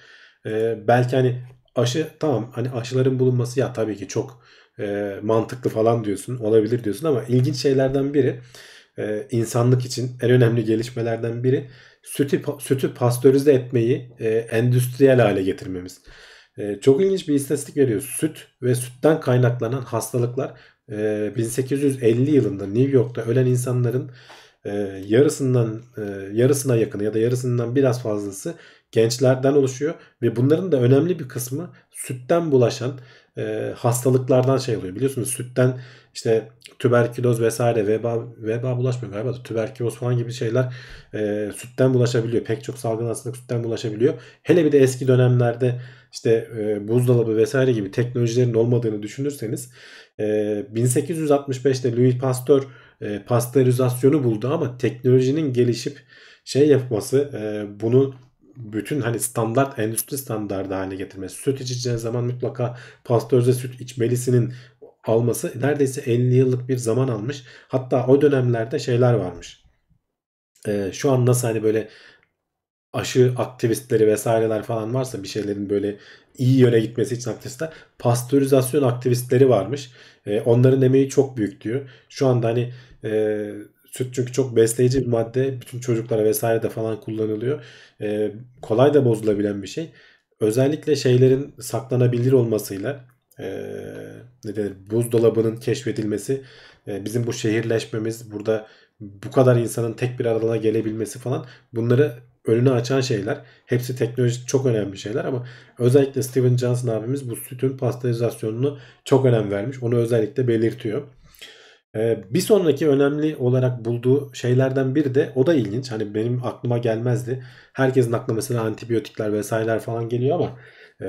B: e, belki hani aşı tamam hani aşıların bulunması ya tabii ki çok e, mantıklı falan diyorsun olabilir diyorsun ama ilginç şeylerden biri e, insanlık için en önemli gelişmelerden biri sütü sütü pastörize etmeyi e, endüstriyel hale getirmemiz. E, çok ilginç bir istatistik veriyor. Süt ve sütten kaynaklanan hastalıklar e, 1850 yılında New York'ta ölen insanların e, yarısından e, yarısına yakını ya da yarısından biraz fazlası gençlerden oluşuyor ve bunların da önemli bir kısmı sütten bulaşan e, hastalıklardan şey oluyor. Biliyorsunuz sütten işte tüberküloz vesaire veba, veba bulaşmıyor galiba tüberküloz falan gibi şeyler e, sütten bulaşabiliyor. Pek çok salgın hastalık sütten bulaşabiliyor. Hele bir de eski dönemlerde işte e, buzdolabı vesaire gibi teknolojilerin olmadığını düşünürseniz e, 1865'te Louis Pasteur e, pastörizasyonu buldu ama teknolojinin gelişip şey yapması e, bunu bütün hani standart endüstri standardı haline getirmesi. Süt içeceğin zaman mutlaka pastörize süt içmelisinin alması neredeyse 50 yıllık bir zaman almış. Hatta o dönemlerde şeyler varmış. Ee, şu an nasıl hani böyle aşı aktivistleri vesaireler falan varsa bir şeylerin böyle iyi yöne gitmesi için aktivistler pastörizasyon aktivistleri varmış. E, onların emeği çok büyük diyor. Şu anda hani e, Süt çünkü çok besleyici bir madde. Bütün çocuklara vesaire de falan kullanılıyor. Ee, kolay da bozulabilen bir şey. Özellikle şeylerin saklanabilir olmasıyla e, ne denir, buzdolabının keşfedilmesi, e, bizim bu şehirleşmemiz, burada bu kadar insanın tek bir aralığına gelebilmesi falan bunları önünü açan şeyler. Hepsi teknoloji çok önemli şeyler ama özellikle Steven Johnson abimiz bu sütün pastörizasyonunu çok önem vermiş. Onu özellikle belirtiyor. Ee, bir sonraki önemli olarak bulduğu şeylerden biri de o da ilginç. Hani benim aklıma gelmezdi. Herkesin aklına mesela antibiyotikler vesaireler falan geliyor ama e,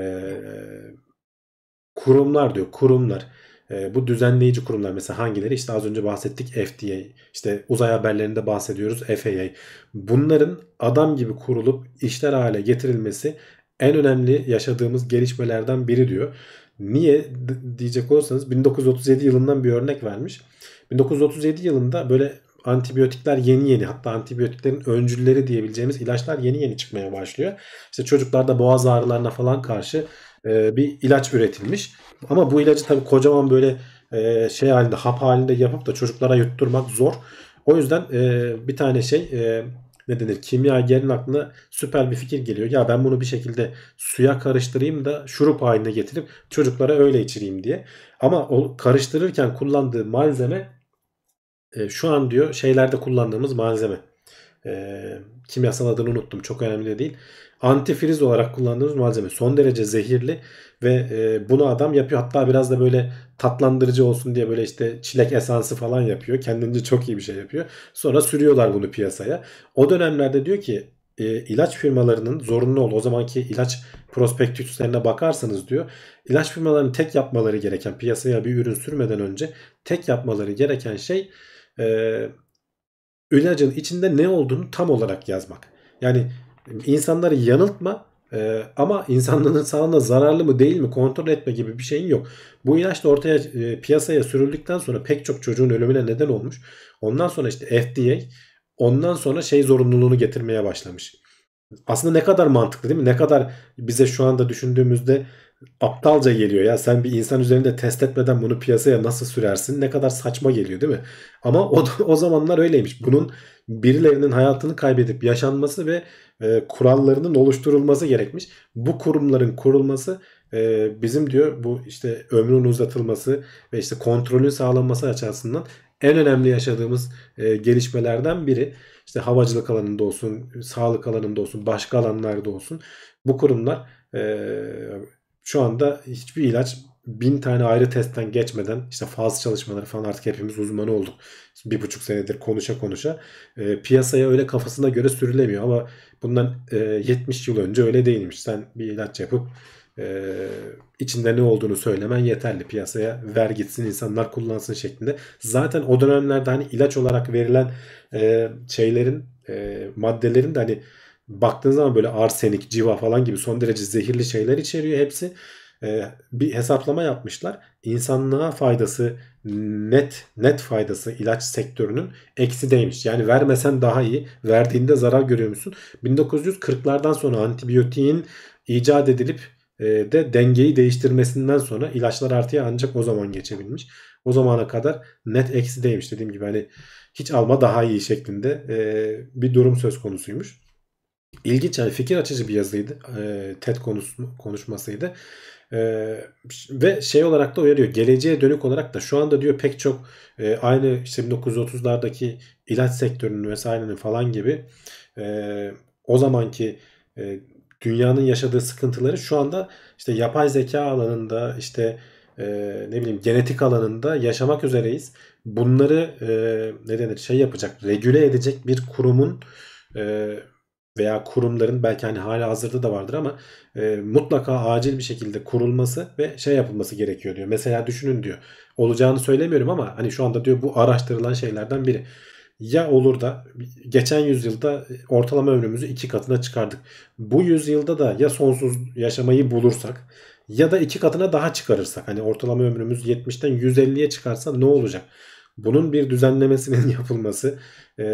B: kurumlar diyor. Kurumlar. E, bu düzenleyici kurumlar mesela hangileri? İşte az önce bahsettik FDA. işte uzay haberlerinde bahsediyoruz FAA. Bunların adam gibi kurulup işler hale getirilmesi en önemli yaşadığımız gelişmelerden biri diyor. Niye diyecek olursanız 1937 yılından bir örnek vermiş. 1937 yılında böyle antibiyotikler yeni yeni hatta antibiyotiklerin öncülleri diyebileceğimiz ilaçlar yeni yeni çıkmaya başlıyor. İşte çocuklarda boğaz ağrılarına falan karşı e, bir ilaç üretilmiş. Ama bu ilacı tabii kocaman böyle e, şey halinde hap halinde yapıp da çocuklara yutturmak zor. O yüzden e, bir tane şey e, ne denir kimyagerin aklına süper bir fikir geliyor. Ya ben bunu bir şekilde suya karıştırayım da şurup haline getirip çocuklara öyle içireyim diye. Ama o karıştırırken kullandığı malzeme e, şu an diyor şeylerde kullandığımız malzeme. E, kimyasal adını unuttum çok önemli de değil. Antifriz olarak kullandığımız malzeme son derece zehirli ve e, bunu adam yapıyor. Hatta biraz da böyle tatlandırıcı olsun diye böyle işte çilek esansı falan yapıyor. Kendince çok iyi bir şey yapıyor. Sonra sürüyorlar bunu piyasaya. O dönemlerde diyor ki e, ilaç firmalarının zorunlu ol o zamanki ilaç prospektüslerine bakarsanız diyor ilaç firmalarının tek yapmaları gereken piyasaya bir ürün sürmeden önce tek yapmaları gereken şey e, ee, ilacın içinde ne olduğunu tam olarak yazmak. Yani insanları yanıltma e, ama insanların sağlığına zararlı mı değil mi kontrol etme gibi bir şeyin yok. Bu ilaç da ortaya e, piyasaya sürüldükten sonra pek çok çocuğun ölümüne neden olmuş. Ondan sonra işte FDA ondan sonra şey zorunluluğunu getirmeye başlamış. Aslında ne kadar mantıklı değil mi? Ne kadar bize şu anda düşündüğümüzde aptalca geliyor ya. Sen bir insan üzerinde test etmeden bunu piyasaya nasıl sürersin? Ne kadar saçma geliyor değil mi? Ama o, o zamanlar öyleymiş. Bunun birilerinin hayatını kaybedip yaşanması ve e, kurallarının oluşturulması gerekmiş. Bu kurumların kurulması e, bizim diyor bu işte ömrün uzatılması ve işte kontrolün sağlanması açısından en önemli yaşadığımız e, gelişmelerden biri. İşte havacılık alanında olsun, sağlık alanında olsun, başka alanlarda olsun bu kurumlar e, şu anda hiçbir ilaç bin tane ayrı testten geçmeden işte faz çalışmaları falan artık hepimiz uzmanı olduk. bir buçuk senedir konuşa konuşa e, piyasaya öyle kafasına göre sürülemiyor ama bundan e, 70 yıl önce öyle değilmiş. Sen bir ilaç yapıp e, içinde ne olduğunu söylemen yeterli. Piyasaya ver gitsin insanlar kullansın şeklinde. Zaten o dönemlerde hani ilaç olarak verilen e, şeylerin e, maddelerin de hani baktığınız zaman böyle arsenik, civa falan gibi son derece zehirli şeyler içeriyor hepsi. E, bir hesaplama yapmışlar. İnsanlığa faydası net net faydası ilaç sektörünün eksi eksideymiş. Yani vermesen daha iyi. Verdiğinde zarar görüyormuşsun. 1940'lardan sonra antibiyotiğin icat edilip e, de dengeyi değiştirmesinden sonra ilaçlar artıya ancak o zaman geçebilmiş. O zamana kadar net eksi eksideymiş dediğim gibi hani hiç alma daha iyi şeklinde e, bir durum söz konusuymuş ilginç yani fikir açıcı bir yazıydı. E, TED konusu, konuşmasıydı. E, ve şey olarak da uyarıyor. Geleceğe dönük olarak da şu anda diyor pek çok e, aynı işte 1930'lardaki ilaç sektörünün vesairenin falan gibi e, o zamanki e, dünyanın yaşadığı sıkıntıları şu anda işte yapay zeka alanında işte e, ne bileyim genetik alanında yaşamak üzereyiz. Bunları e, ne denir şey yapacak regüle edecek bir kurumun e, veya kurumların belki hani hala hazırda da vardır ama e, mutlaka acil bir şekilde kurulması ve şey yapılması gerekiyor diyor. Mesela düşünün diyor. Olacağını söylemiyorum ama hani şu anda diyor bu araştırılan şeylerden biri. Ya olur da geçen yüzyılda e, ortalama ömrümüzü iki katına çıkardık. Bu yüzyılda da ya sonsuz yaşamayı bulursak ya da iki katına daha çıkarırsak. Hani ortalama ömrümüz 70'ten 150'ye çıkarsa ne olacak? Bunun bir düzenlemesinin yapılması, e,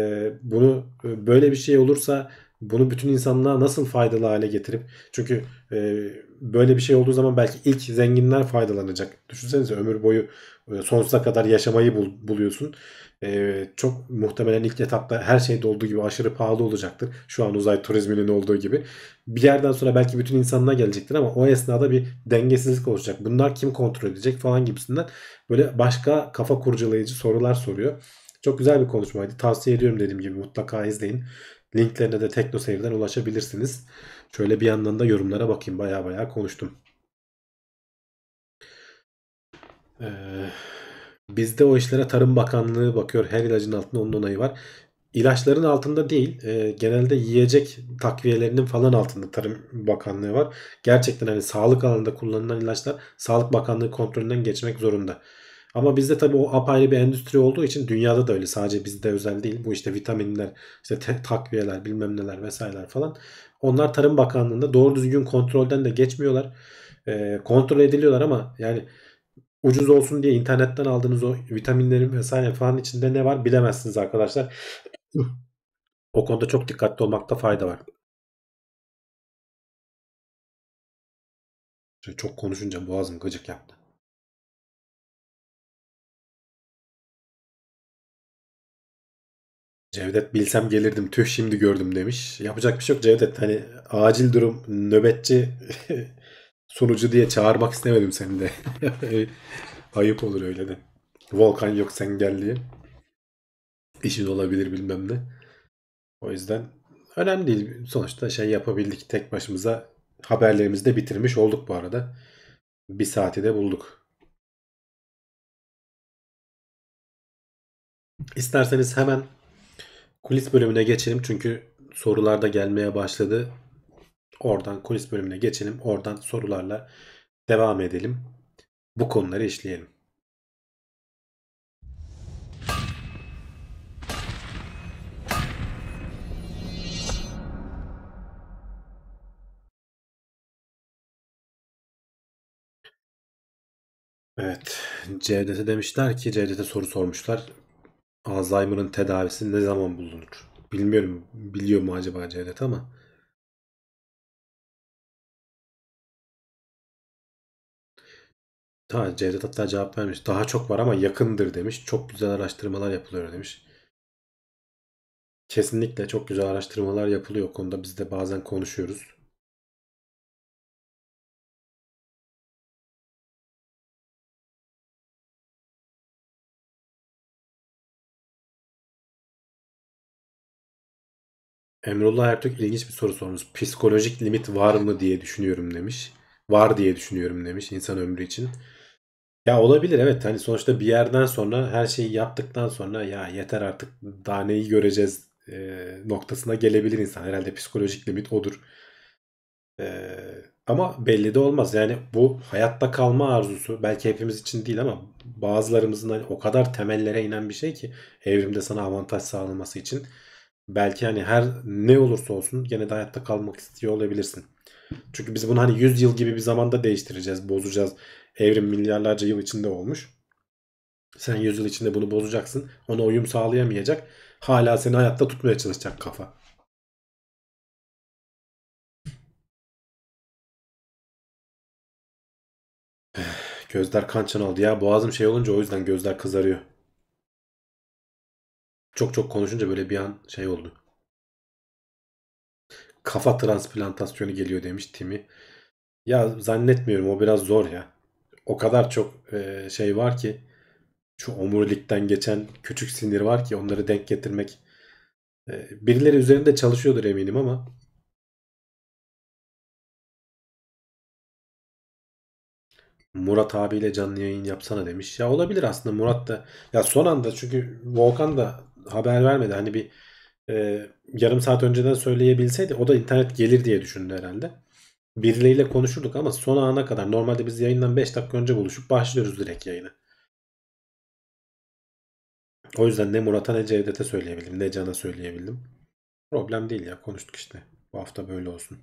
B: bunu e, böyle bir şey olursa bunu bütün insanlığa nasıl faydalı hale getirip çünkü e, böyle bir şey olduğu zaman belki ilk zenginler faydalanacak. Düşünsenize ömür boyu e, sonsuza kadar yaşamayı bul, buluyorsun. E, çok muhtemelen ilk etapta her şeyde olduğu gibi aşırı pahalı olacaktır. Şu an uzay turizminin olduğu gibi. Bir yerden sonra belki bütün insanlığa gelecektir ama o esnada bir dengesizlik olacak. Bunlar kim kontrol edecek falan gibisinden böyle başka kafa kurcalayıcı sorular soruyor. Çok güzel bir konuşmaydı. Tavsiye ediyorum dediğim gibi mutlaka izleyin. Linklerine de TeknoSave'den ulaşabilirsiniz. Şöyle bir yandan da yorumlara bakayım. Baya baya konuştum. Ee, bizde o işlere Tarım Bakanlığı bakıyor. Her ilacın altında onun onayı var. İlaçların altında değil. E, genelde yiyecek takviyelerinin falan altında Tarım Bakanlığı var. Gerçekten hani sağlık alanında kullanılan ilaçlar Sağlık Bakanlığı kontrolünden geçmek zorunda. Ama bizde tabii o apayrı bir endüstri olduğu için dünyada da öyle sadece bizde özel değil. Bu işte vitaminler, işte takviyeler bilmem neler vesaireler falan. Onlar Tarım Bakanlığı'nda doğru düzgün kontrolden de geçmiyorlar. E, kontrol ediliyorlar ama yani ucuz olsun diye internetten aldığınız o
A: vitaminlerin vesaire falan içinde ne var bilemezsiniz arkadaşlar. o
C: konuda çok dikkatli olmakta fayda var. Çok konuşunca boğazım gıcık yaptı. Cevdet bilsem gelirdim tüh
A: şimdi gördüm demiş. Yapacak bir şey yok Cevdet hani acil durum nöbetçi
B: sunucu diye çağırmak istemedim seni de. Ayıp olur öyle de. Volkan yok sen gel diye. İşin olabilir bilmem ne. O
A: yüzden önemli değil. Sonuçta şey yapabildik tek başımıza. Haberlerimizi de bitirmiş olduk bu arada. Bir saati de bulduk. İsterseniz hemen Kulis bölümüne geçelim
B: çünkü sorular da gelmeye başladı. Oradan kulis bölümüne geçelim. Oradan sorularla devam edelim. Bu konuları işleyelim.
C: Evet. CDT demişler ki
A: CDT soru sormuşlar. Alzheimer'ın tedavisi ne zaman bulunur? Bilmiyorum.
C: Biliyor mu acaba Cevdet ama. Ha, Cevdet hatta cevap vermiş. Daha çok var ama yakındır
A: demiş. Çok güzel araştırmalar yapılıyor demiş. Kesinlikle çok
C: güzel araştırmalar yapılıyor o konuda. Biz de bazen konuşuyoruz. Emrullah Ertürk ilginç bir soru sormuş. Psikolojik limit var mı diye düşünüyorum demiş.
B: Var diye düşünüyorum demiş insan ömrü için. Ya olabilir evet hani sonuçta bir yerden sonra her şeyi yaptıktan sonra ya yeter artık daha neyi göreceğiz e, noktasına gelebilir insan. Herhalde psikolojik limit odur. E, ama belli de olmaz. Yani bu hayatta kalma arzusu belki hepimiz için değil ama bazılarımızın hani o kadar temellere inen bir şey ki evrimde sana avantaj sağlaması için belki hani her ne olursa olsun gene de hayatta kalmak istiyor olabilirsin. Çünkü biz bunu hani 100 yıl gibi bir zamanda değiştireceğiz, bozacağız. Evrim milyarlarca yıl içinde olmuş. Sen
C: 100 yıl içinde bunu bozacaksın. Ona uyum sağlayamayacak. Hala seni hayatta tutmaya çalışacak kafa. Gözler kan çanaldı ya. Boğazım şey olunca o yüzden gözler
A: kızarıyor. Çok çok konuşunca böyle bir an şey oldu. Kafa transplantasyonu geliyor demiş Timi. Ya
B: zannetmiyorum o biraz zor ya. O kadar çok e, şey var ki şu
A: omurilikten geçen küçük sinir var ki onları denk getirmek e, birileri
C: üzerinde çalışıyordur eminim ama Murat abiyle canlı yayın yapsana demiş. Ya olabilir aslında Murat
B: da. Ya son anda çünkü Volkan da haber vermedi. Hani bir e, yarım saat önceden söyleyebilseydi o da internet gelir diye düşündü herhalde. Birileriyle konuşurduk ama
A: son ana kadar normalde biz yayından 5 dakika önce buluşup başlıyoruz direkt yayına. O yüzden ne Murat'a ne Cevdet'e söyleyebildim ne Can'a söyleyebildim.
C: Problem değil ya konuştuk işte. Bu hafta böyle olsun.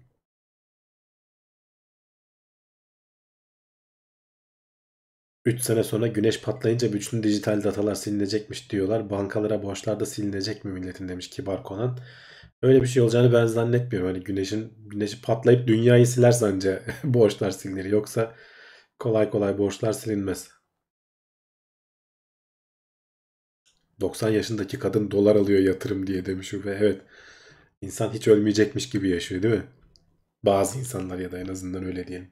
C: 3 sene sonra güneş patlayınca bütün
A: dijital datalar silinecekmiş diyorlar. Bankalara borçlar da silinecek mi milletin demiş Kibar Konan.
B: Öyle bir şey olacağını ben zannetmiyorum. Hani güneşin güneşi patlayıp dünyayı siler anca borçlar
A: silinir. Yoksa kolay kolay borçlar silinmez. 90 yaşındaki kadın dolar alıyor yatırım diye demiş ve evet insan hiç ölmeyecekmiş gibi yaşıyor değil mi? Bazı insanlar ya da en azından öyle diyelim.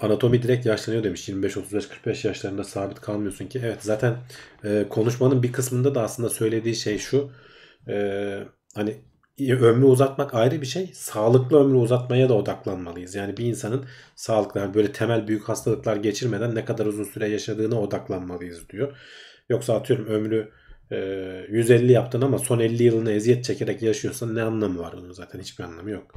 A: anatomi direkt yaşlanıyor demiş. 25-35-45 yaşlarında sabit kalmıyorsun ki. Evet zaten e, konuşmanın bir kısmında da aslında söylediği
B: şey şu. E, hani ömrü uzatmak ayrı bir şey. Sağlıklı ömrü uzatmaya da odaklanmalıyız. Yani bir insanın sağlıklı yani böyle temel büyük hastalıklar geçirmeden ne kadar uzun süre yaşadığına odaklanmalıyız diyor. Yoksa atıyorum ömrü e,
C: 150 yaptın ama son 50 yılını eziyet çekerek yaşıyorsan ne anlamı var bunun zaten hiçbir anlamı yok.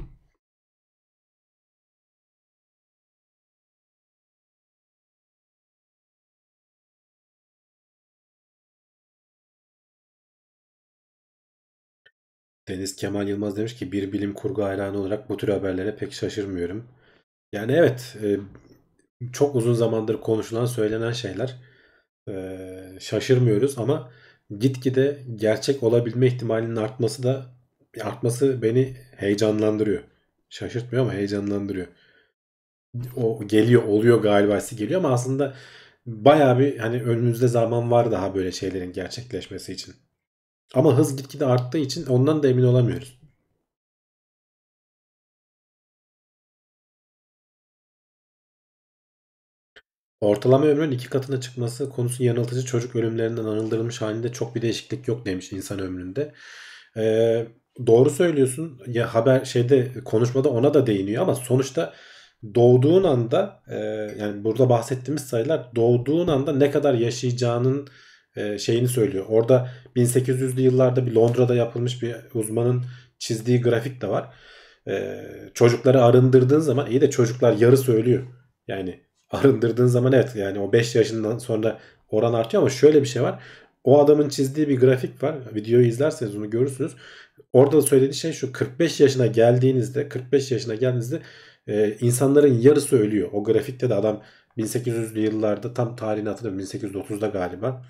C: Deniz Kemal Yılmaz demiş ki bir bilim kurgu hayranı olarak bu
A: tür haberlere pek şaşırmıyorum. Yani evet e, çok uzun zamandır
B: konuşulan söylenen şeyler e, şaşırmıyoruz ama gitgide gerçek olabilme ihtimalinin artması da artması beni heyecanlandırıyor. Şaşırtmıyor ama heyecanlandırıyor. O geliyor oluyor galiba geliyor ama aslında baya bir hani önümüzde zaman var daha böyle şeylerin gerçekleşmesi için.
C: Ama hız gitgide arttığı için ondan da emin olamıyoruz. Ortalama ömrün iki katına çıkması konusu yanıltıcı çocuk ölümlerinden anıldırılmış halinde çok bir değişiklik yok
B: demiş insan ömründe. Ee, doğru söylüyorsun. Ya haber şeyde konuşmada ona da değiniyor ama sonuçta doğduğun anda e, yani burada bahsettiğimiz sayılar doğduğun anda ne kadar yaşayacağının e, şeyini söylüyor. Orada 1800'lü yıllarda bir Londra'da yapılmış bir uzmanın çizdiği grafik de var. E, çocukları arındırdığın zaman iyi de çocuklar yarı söylüyor. Yani arındırdığın zaman evet yani o 5 yaşından sonra oran artıyor ama şöyle bir şey var. O adamın çizdiği bir grafik var. Videoyu izlerseniz onu görürsünüz. Orada da söylediği şey şu 45 yaşına geldiğinizde 45 yaşına geldiğinizde e, insanların yarısı ölüyor. O grafikte de adam 1800'lü yıllarda tam tarihini hatırlamıyorum 1809'da galiba.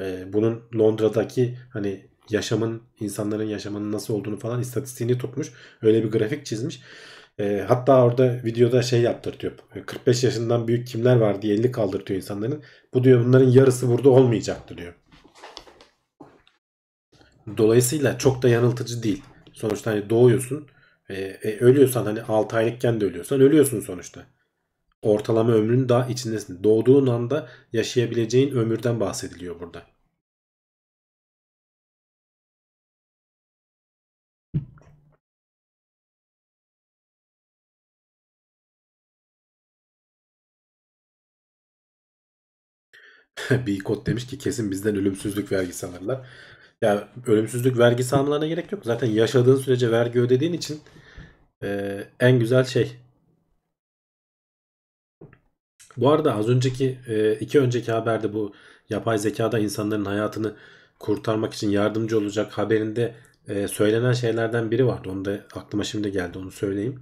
B: E, bunun Londra'daki hani yaşamın insanların yaşamının nasıl olduğunu falan istatistiğini tutmuş. Öyle bir grafik çizmiş. E, hatta orada videoda şey yaptırtıyor. 45 ee, yaşından büyük kimler var diye 50 kaldırtıyor insanların. Bu diyor bunların yarısı burada olmayacaktı diyor. Dolayısıyla çok da yanıltıcı değil. Sonuçta hani doğuyorsun. E, e, ölüyorsan hani 6 aylıkken de ölüyorsan ölüyorsun sonuçta ortalama ömrün daha içindesin. Doğduğun
C: anda yaşayabileceğin ömürden bahsediliyor burada. Bikot demiş ki kesin bizden ölümsüzlük vergisi alırlar.
B: Ya ölümsüzlük vergisi almalarına gerek yok. Zaten yaşadığın sürece vergi ödediğin için e, en güzel şey bu arada az önceki e, iki önceki haberde bu yapay zekada insanların hayatını kurtarmak için yardımcı olacak haberinde e, söylenen şeylerden biri vardı. Onu da aklıma şimdi geldi onu söyleyeyim.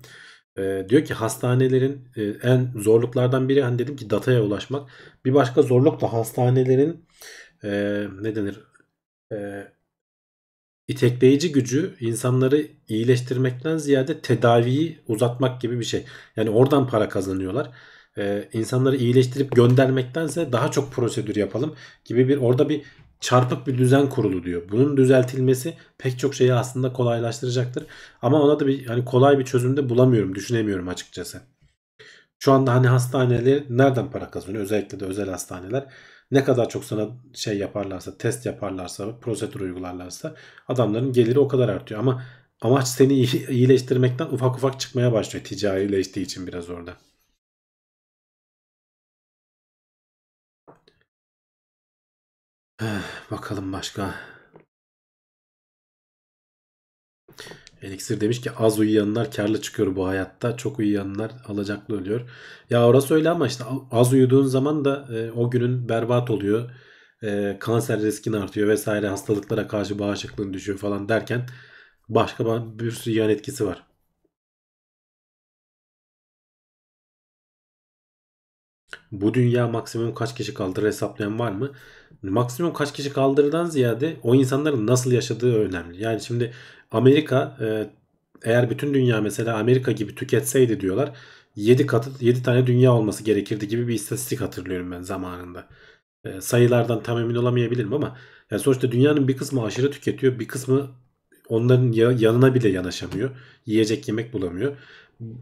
B: E, diyor ki hastanelerin en zorluklardan biri hani dedim ki dataya ulaşmak. Bir başka zorluk da hastanelerin ne denir itekleyici gücü insanları iyileştirmekten ziyade tedaviyi uzatmak gibi bir şey. Yani oradan para kazanıyorlar e, insanları iyileştirip göndermektense daha çok prosedür yapalım gibi bir orada bir çarpık bir düzen kurulu diyor. Bunun düzeltilmesi pek çok şeyi aslında kolaylaştıracaktır. Ama ona da bir hani kolay bir çözüm de bulamıyorum, düşünemiyorum açıkçası. Şu anda hani hastaneler nereden para kazanıyor? Özellikle de özel hastaneler ne kadar çok sana şey yaparlarsa, test yaparlarsa, prosedür uygularlarsa adamların geliri o kadar artıyor. Ama amaç seni iyileştirmekten ufak ufak çıkmaya
C: başlıyor ticarileştiği için biraz orada. Bakalım başka. Elixir demiş ki az uyuyanlar karlı çıkıyor
B: bu hayatta. Çok uyuyanlar alacaklı ölüyor. Ya orası öyle ama işte az uyuduğun zaman da e, o günün berbat oluyor. E, kanser riskin artıyor vesaire hastalıklara karşı
C: bağışıklığın düşüyor falan derken başka bir sürü yan etkisi var. bu dünya
A: maksimum kaç kişi kaldırır hesaplayan var mı? Maksimum kaç kişi kaldırırdan ziyade o insanların
B: nasıl yaşadığı önemli. Yani şimdi Amerika e, eğer bütün dünya mesela Amerika gibi tüketseydi diyorlar 7 katı 7 tane dünya olması gerekirdi gibi bir istatistik hatırlıyorum ben zamanında. E, sayılardan tam emin olamayabilirim ama yani sonuçta dünyanın bir kısmı aşırı tüketiyor, bir kısmı onların yanına bile yanaşamıyor. Yiyecek yemek bulamıyor.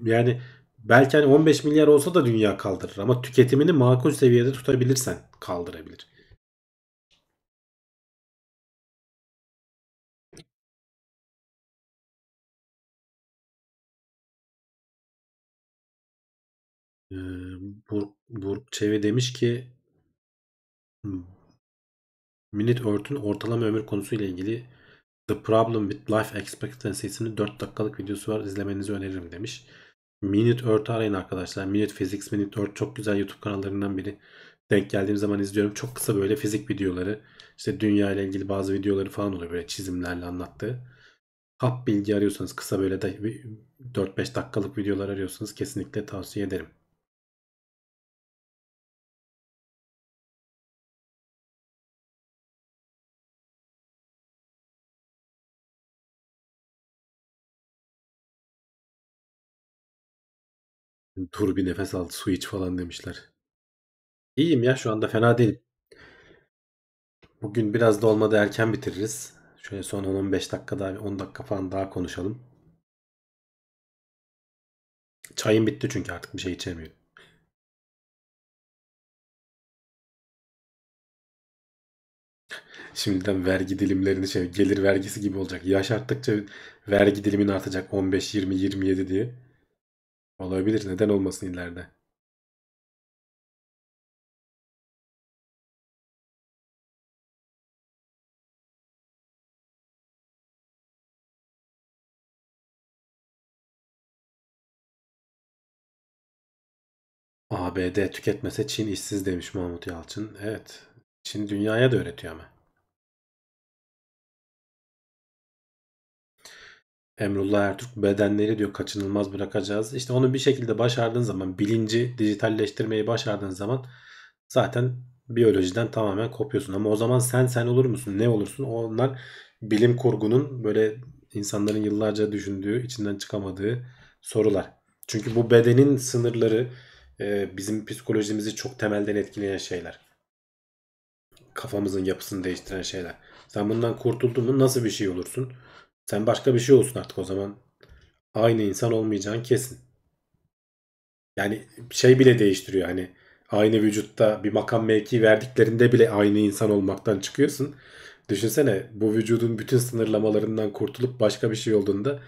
A: Yani belki hani 15 milyar olsa da dünya kaldırır ama tüketimini makul seviyede
C: tutabilirsen kaldırabilir. Ee, Burk, Burk Çevi demiş ki hmm, Minute Earth'ün ortalama ömür konusuyla ilgili
A: The Problem with Life Expectancy isimli 4 dakikalık videosu var. İzlemenizi öneririm
B: demiş. Minute Earth arayın arkadaşlar. Minute Physics, Minute Earth çok güzel YouTube kanallarından biri. Denk geldiğim zaman izliyorum. Çok kısa böyle fizik videoları. İşte dünya ile ilgili bazı videoları falan oluyor
A: böyle çizimlerle anlattığı. Hap bilgi arıyorsanız kısa böyle 4-5
C: dakikalık videolar arıyorsanız kesinlikle tavsiye ederim. Dur bir nefes al, su iç falan demişler.
A: İyiyim ya şu anda fena değil. Bugün biraz da olmadı erken bitiririz.
C: Şöyle son 10-15 dakika daha, 10 dakika falan daha konuşalım. Çayım bitti çünkü artık bir şey içemiyorum. Şimdiden vergi dilimlerini şey
A: gelir vergisi gibi olacak. Yaş arttıkça vergi dilimin artacak 15 20 27 diye.
C: Olabilir. Neden olmasın ileride? ABD tüketmese Çin işsiz demiş Mahmut Yalçın. Evet. Çin dünyaya da öğretiyor ama.
A: Emrullah Ertürk bedenleri diyor kaçınılmaz
B: bırakacağız. İşte onu bir şekilde başardığın zaman bilinci dijitalleştirmeyi başardığın zaman zaten biyolojiden tamamen kopuyorsun. Ama o zaman sen sen olur musun? Ne olursun? Onlar bilim kurgunun böyle insanların yıllarca düşündüğü, içinden çıkamadığı sorular. Çünkü bu bedenin sınırları e, bizim psikolojimizi çok temelden etkileyen şeyler. Kafamızın yapısını değiştiren şeyler. Sen bundan kurtuldun mu nasıl bir şey olursun? Sen başka bir şey olsun artık o zaman. Aynı insan olmayacağın kesin. Yani şey bile değiştiriyor hani aynı vücutta bir makam mevki verdiklerinde bile aynı insan olmaktan çıkıyorsun. Düşünsene bu vücudun bütün sınırlamalarından kurtulup başka bir şey olduğunda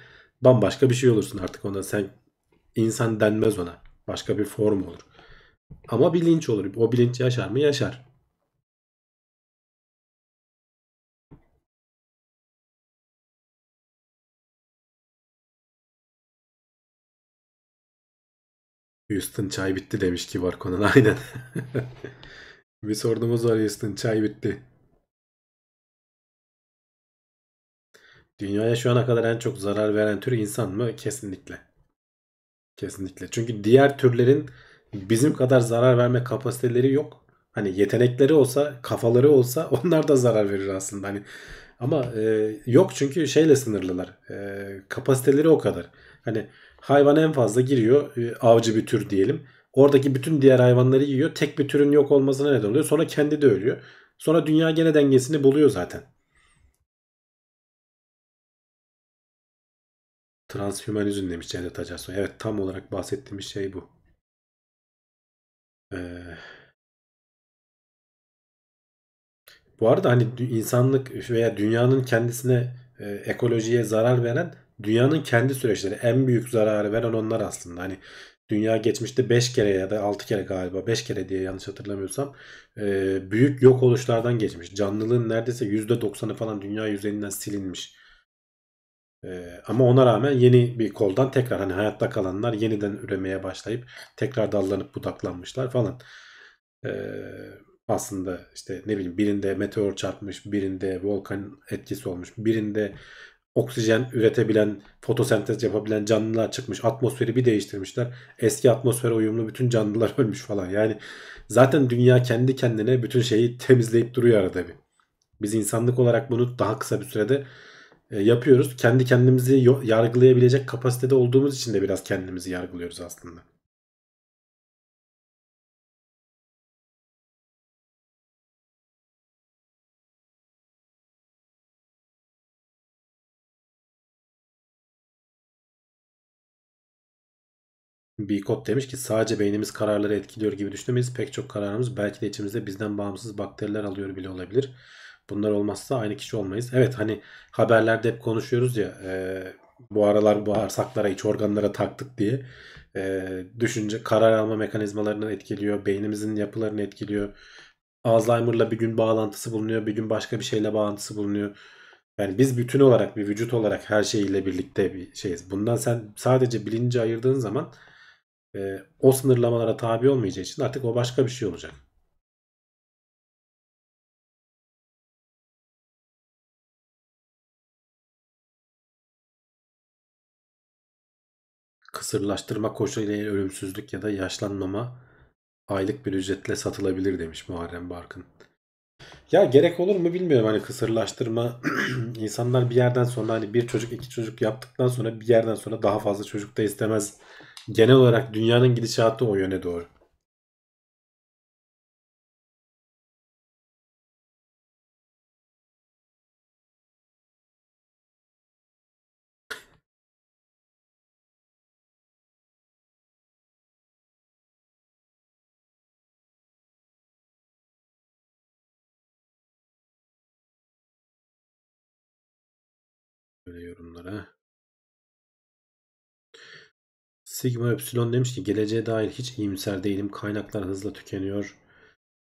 B: bambaşka bir şey olursun artık ona. Sen
A: insan denmez ona. Başka bir form olur. Ama bilinç olur. O bilinç
C: yaşar mı? Yaşar. Houston çay bitti demiş ki var konuna aynen.
A: bir sorunumuz var Houston çay bitti. Dünyaya şu ana kadar en çok zarar veren tür insan mı? Kesinlikle.
B: Kesinlikle. Çünkü diğer türlerin bizim kadar zarar verme kapasiteleri yok. Hani yetenekleri olsa, kafaları olsa onlar da zarar verir aslında. Hani ama e, yok çünkü şeyle sınırlılar. E, kapasiteleri o kadar. Hani Hayvan en fazla giriyor e, avcı bir tür diyelim. Oradaki bütün diğer hayvanları yiyor. Tek bir türün yok
A: olmasına neden oluyor. Sonra kendi de ölüyor. Sonra dünya gene dengesini buluyor zaten.
C: Transhümanizm demiş Cevdet Acarsoy. Evet tam olarak bahsettiğimiz şey bu. Ee, bu arada hani insanlık veya dünyanın
B: kendisine e, ekolojiye zarar veren dünyanın kendi süreçleri en büyük zararı veren onlar aslında. Hani dünya geçmişte 5 kere ya da 6 kere galiba 5 kere diye yanlış hatırlamıyorsam büyük yok oluşlardan geçmiş. Canlılığın neredeyse %90'ı falan dünya yüzeyinden silinmiş. ama ona rağmen yeni bir koldan tekrar hani hayatta kalanlar yeniden üremeye başlayıp tekrar dallanıp budaklanmışlar falan. aslında işte ne bileyim birinde meteor çarpmış, birinde volkan etkisi olmuş, birinde oksijen üretebilen, fotosentez yapabilen canlılar çıkmış. Atmosferi bir değiştirmişler. Eski atmosfere uyumlu bütün canlılar ölmüş falan. Yani zaten dünya kendi kendine bütün şeyi temizleyip duruyor arada bir. Biz insanlık olarak bunu daha kısa bir sürede
A: e, yapıyoruz. Kendi kendimizi yargılayabilecek kapasitede olduğumuz için de biraz
C: kendimizi yargılıyoruz aslında. Bicot demiş ki sadece beynimiz kararları etkiliyor gibi düşünmeyiz. Pek çok kararımız belki
B: de içimizde bizden bağımsız bakteriler alıyor bile olabilir. Bunlar olmazsa aynı kişi olmayız. Evet hani haberlerde hep konuşuyoruz ya e, bu aralar bağırsaklara iç organlara taktık diye e, düşünce karar alma mekanizmalarını etkiliyor. Beynimizin yapılarını etkiliyor. Alzheimer'la bir gün bağlantısı bulunuyor. Bir gün başka bir şeyle bağlantısı bulunuyor. Yani biz bütün olarak bir vücut olarak her şeyiyle birlikte bir şeyiz. Bundan sen sadece bilinci ayırdığın
C: zaman e, o sınırlamalara tabi olmayacağı için artık o başka bir şey olacak. Kısırlaştırma koşuluyla ölümsüzlük ya da yaşlanmama aylık bir ücretle satılabilir
B: demiş Muharrem Barkın. Ya gerek olur mu bilmiyorum hani kısırlaştırma insanlar bir yerden sonra hani bir çocuk iki çocuk yaptıktan sonra bir yerden sonra daha fazla çocuk da istemez
C: genel olarak dünyanın gidişatı o yöne doğru.
A: Sigma Epsilon demiş ki geleceğe dair hiç iyimser değilim. Kaynaklar hızla tükeniyor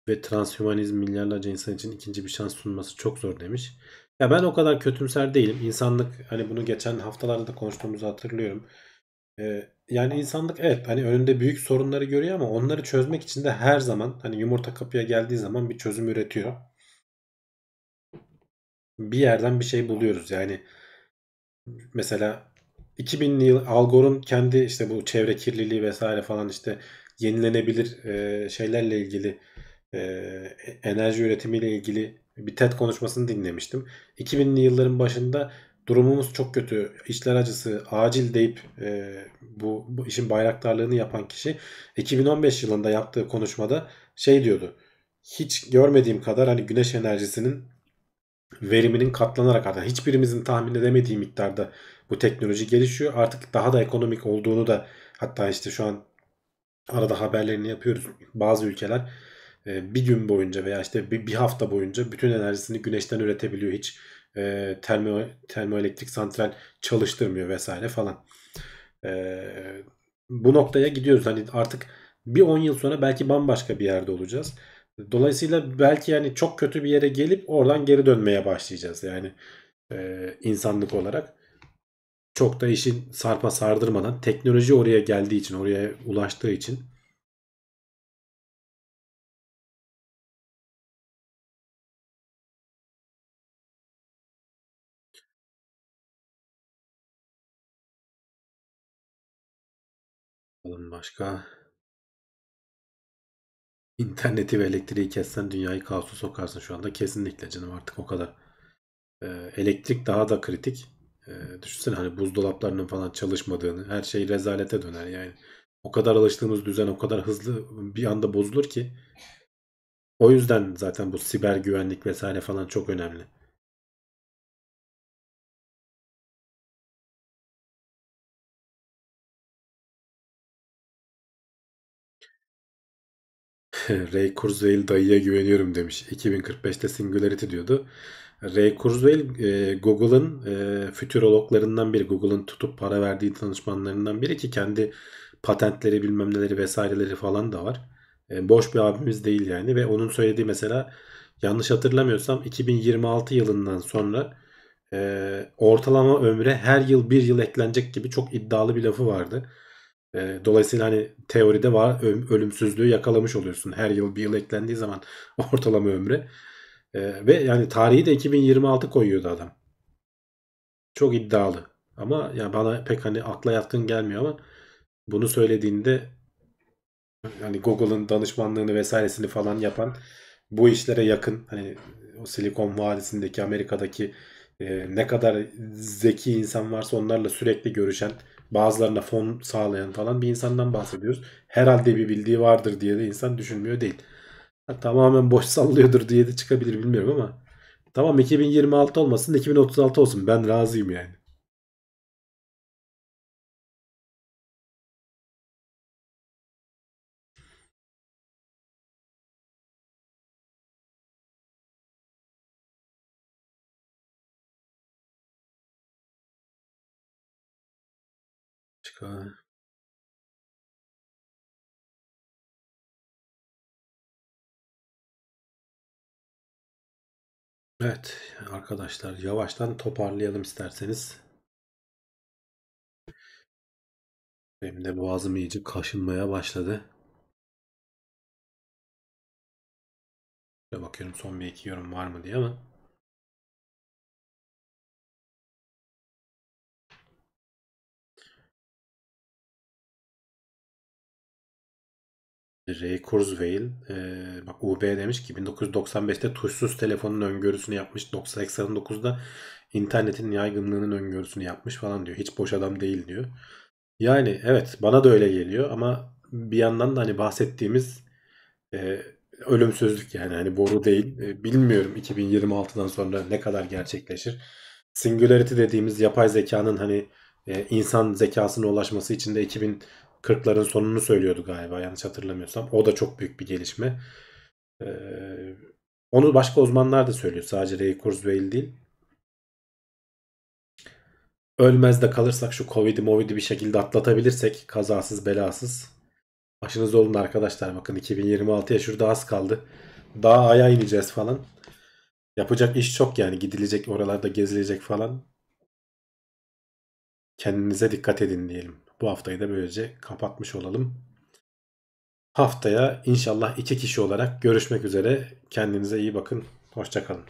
B: ve transhumanizm milyarlarca insan için ikinci bir şans sunması çok zor demiş. Ya ben o kadar kötümser değilim. İnsanlık hani bunu geçen haftalarda da konuştuğumuzu hatırlıyorum. Ee, yani insanlık evet hani önünde büyük sorunları görüyor ama onları çözmek için de her zaman hani yumurta kapıya geldiği zaman bir çözüm üretiyor. Bir yerden bir şey buluyoruz yani. Mesela 2000'li yıl Al Gore'un kendi işte bu çevre kirliliği vesaire falan işte yenilenebilir e, şeylerle ilgili e, enerji üretimiyle ilgili bir TED konuşmasını dinlemiştim. 2000'li yılların başında durumumuz çok kötü, işler acısı, acil deyip e, bu, bu işin bayraktarlığını yapan kişi 2015 yılında yaptığı konuşmada şey diyordu. Hiç görmediğim kadar hani güneş enerjisinin veriminin katlanarak artan hiçbirimizin tahmin edemediği miktarda bu teknoloji gelişiyor. Artık daha da ekonomik olduğunu da hatta işte şu an arada haberlerini yapıyoruz. Bazı ülkeler e, bir gün boyunca veya işte bir hafta boyunca bütün enerjisini güneşten üretebiliyor. Hiç e, termo, termoelektrik santral çalıştırmıyor vesaire falan. E, bu noktaya gidiyoruz. Hani artık bir 10 yıl sonra belki bambaşka bir yerde olacağız. Dolayısıyla belki yani çok kötü bir yere gelip oradan geri dönmeye başlayacağız yani e,
A: insanlık olarak çok da işin sarpa sardırmadan teknoloji oraya
C: geldiği için, oraya ulaştığı için Bakalım başka. İnterneti ve elektriği
A: kessen dünyayı kaosu sokarsın şu anda. Kesinlikle canım artık o kadar. Ee, elektrik
B: daha da kritik. E, düşünsene hani buzdolaplarının falan çalışmadığını. Her şey rezalete döner
A: yani. O kadar alıştığımız düzen o kadar hızlı bir anda bozulur ki.
C: O yüzden zaten bu siber güvenlik vesaire falan çok önemli. Ray Kurzweil
A: dayıya güveniyorum demiş. 2045'te Singularity diyordu. Ray Kurzweil e,
B: Google'ın e, fütürologlarından biri. Google'ın tutup para verdiği danışmanlarından biri ki kendi patentleri bilmem neleri vesaireleri falan da var. E, boş bir abimiz değil yani ve onun söylediği mesela yanlış hatırlamıyorsam 2026 yılından sonra e, ortalama ömre her yıl bir yıl eklenecek gibi çok iddialı bir lafı vardı. dolayısıyla hani teoride var ölümsüzlüğü yakalamış oluyorsun. Her yıl bir yıl eklendiği zaman ortalama ömre. E, ve yani tarihi de 2026 koyuyordu adam. Çok iddialı. Ama yani bana pek hani akla yatkın gelmiyor ama bunu söylediğinde yani Google'ın danışmanlığını vesairesini falan yapan bu işlere yakın hani o Silikon Vadisi'ndeki Amerika'daki e, ne kadar zeki insan varsa onlarla sürekli görüşen bazılarına fon sağlayan falan bir insandan bahsediyoruz. Herhalde bir bildiği vardır diye de insan düşünmüyor değil. Ha, tamamen boş sallıyordur
A: diye de çıkabilir bilmiyorum ama. Tamam 2026 olmasın 2036
C: olsun ben razıyım yani. Çıkar. Evet arkadaşlar yavaştan toparlayalım isterseniz. Benim de boğazım iyice kaşınmaya başladı. Şöyle bakıyorum son bir iki yorum var mı diye ama. Ray Kurzweil e, bak UB
A: demiş ki 1995'te tuşsuz telefonun öngörüsünü yapmış. 89'da
B: internetin yaygınlığının öngörüsünü yapmış falan diyor. Hiç boş adam değil diyor. Yani evet bana da öyle geliyor ama bir yandan da hani bahsettiğimiz e, ölümsüzlük yani hani boru değil. E, bilmiyorum 2026'dan sonra ne kadar gerçekleşir. Singularity dediğimiz yapay zekanın hani e, insan zekasına ulaşması için de 2000 40'ların sonunu söylüyordu galiba yanlış hatırlamıyorsam. O da çok büyük bir gelişme. Ee, onu başka uzmanlar da söylüyor. Sadece Ray Kurzweil değil. Ölmez de kalırsak şu Covid'i Movid'i bir şekilde atlatabilirsek kazasız belasız. Başınız olun arkadaşlar bakın 2026'ya şurada az kaldı. Daha aya ineceğiz falan. Yapacak iş çok yani gidilecek oralarda gezilecek falan.
A: Kendinize dikkat edin diyelim. Bu haftayı da böylece kapatmış olalım. Haftaya inşallah iki kişi olarak görüşmek
B: üzere. Kendinize iyi bakın. Hoşçakalın.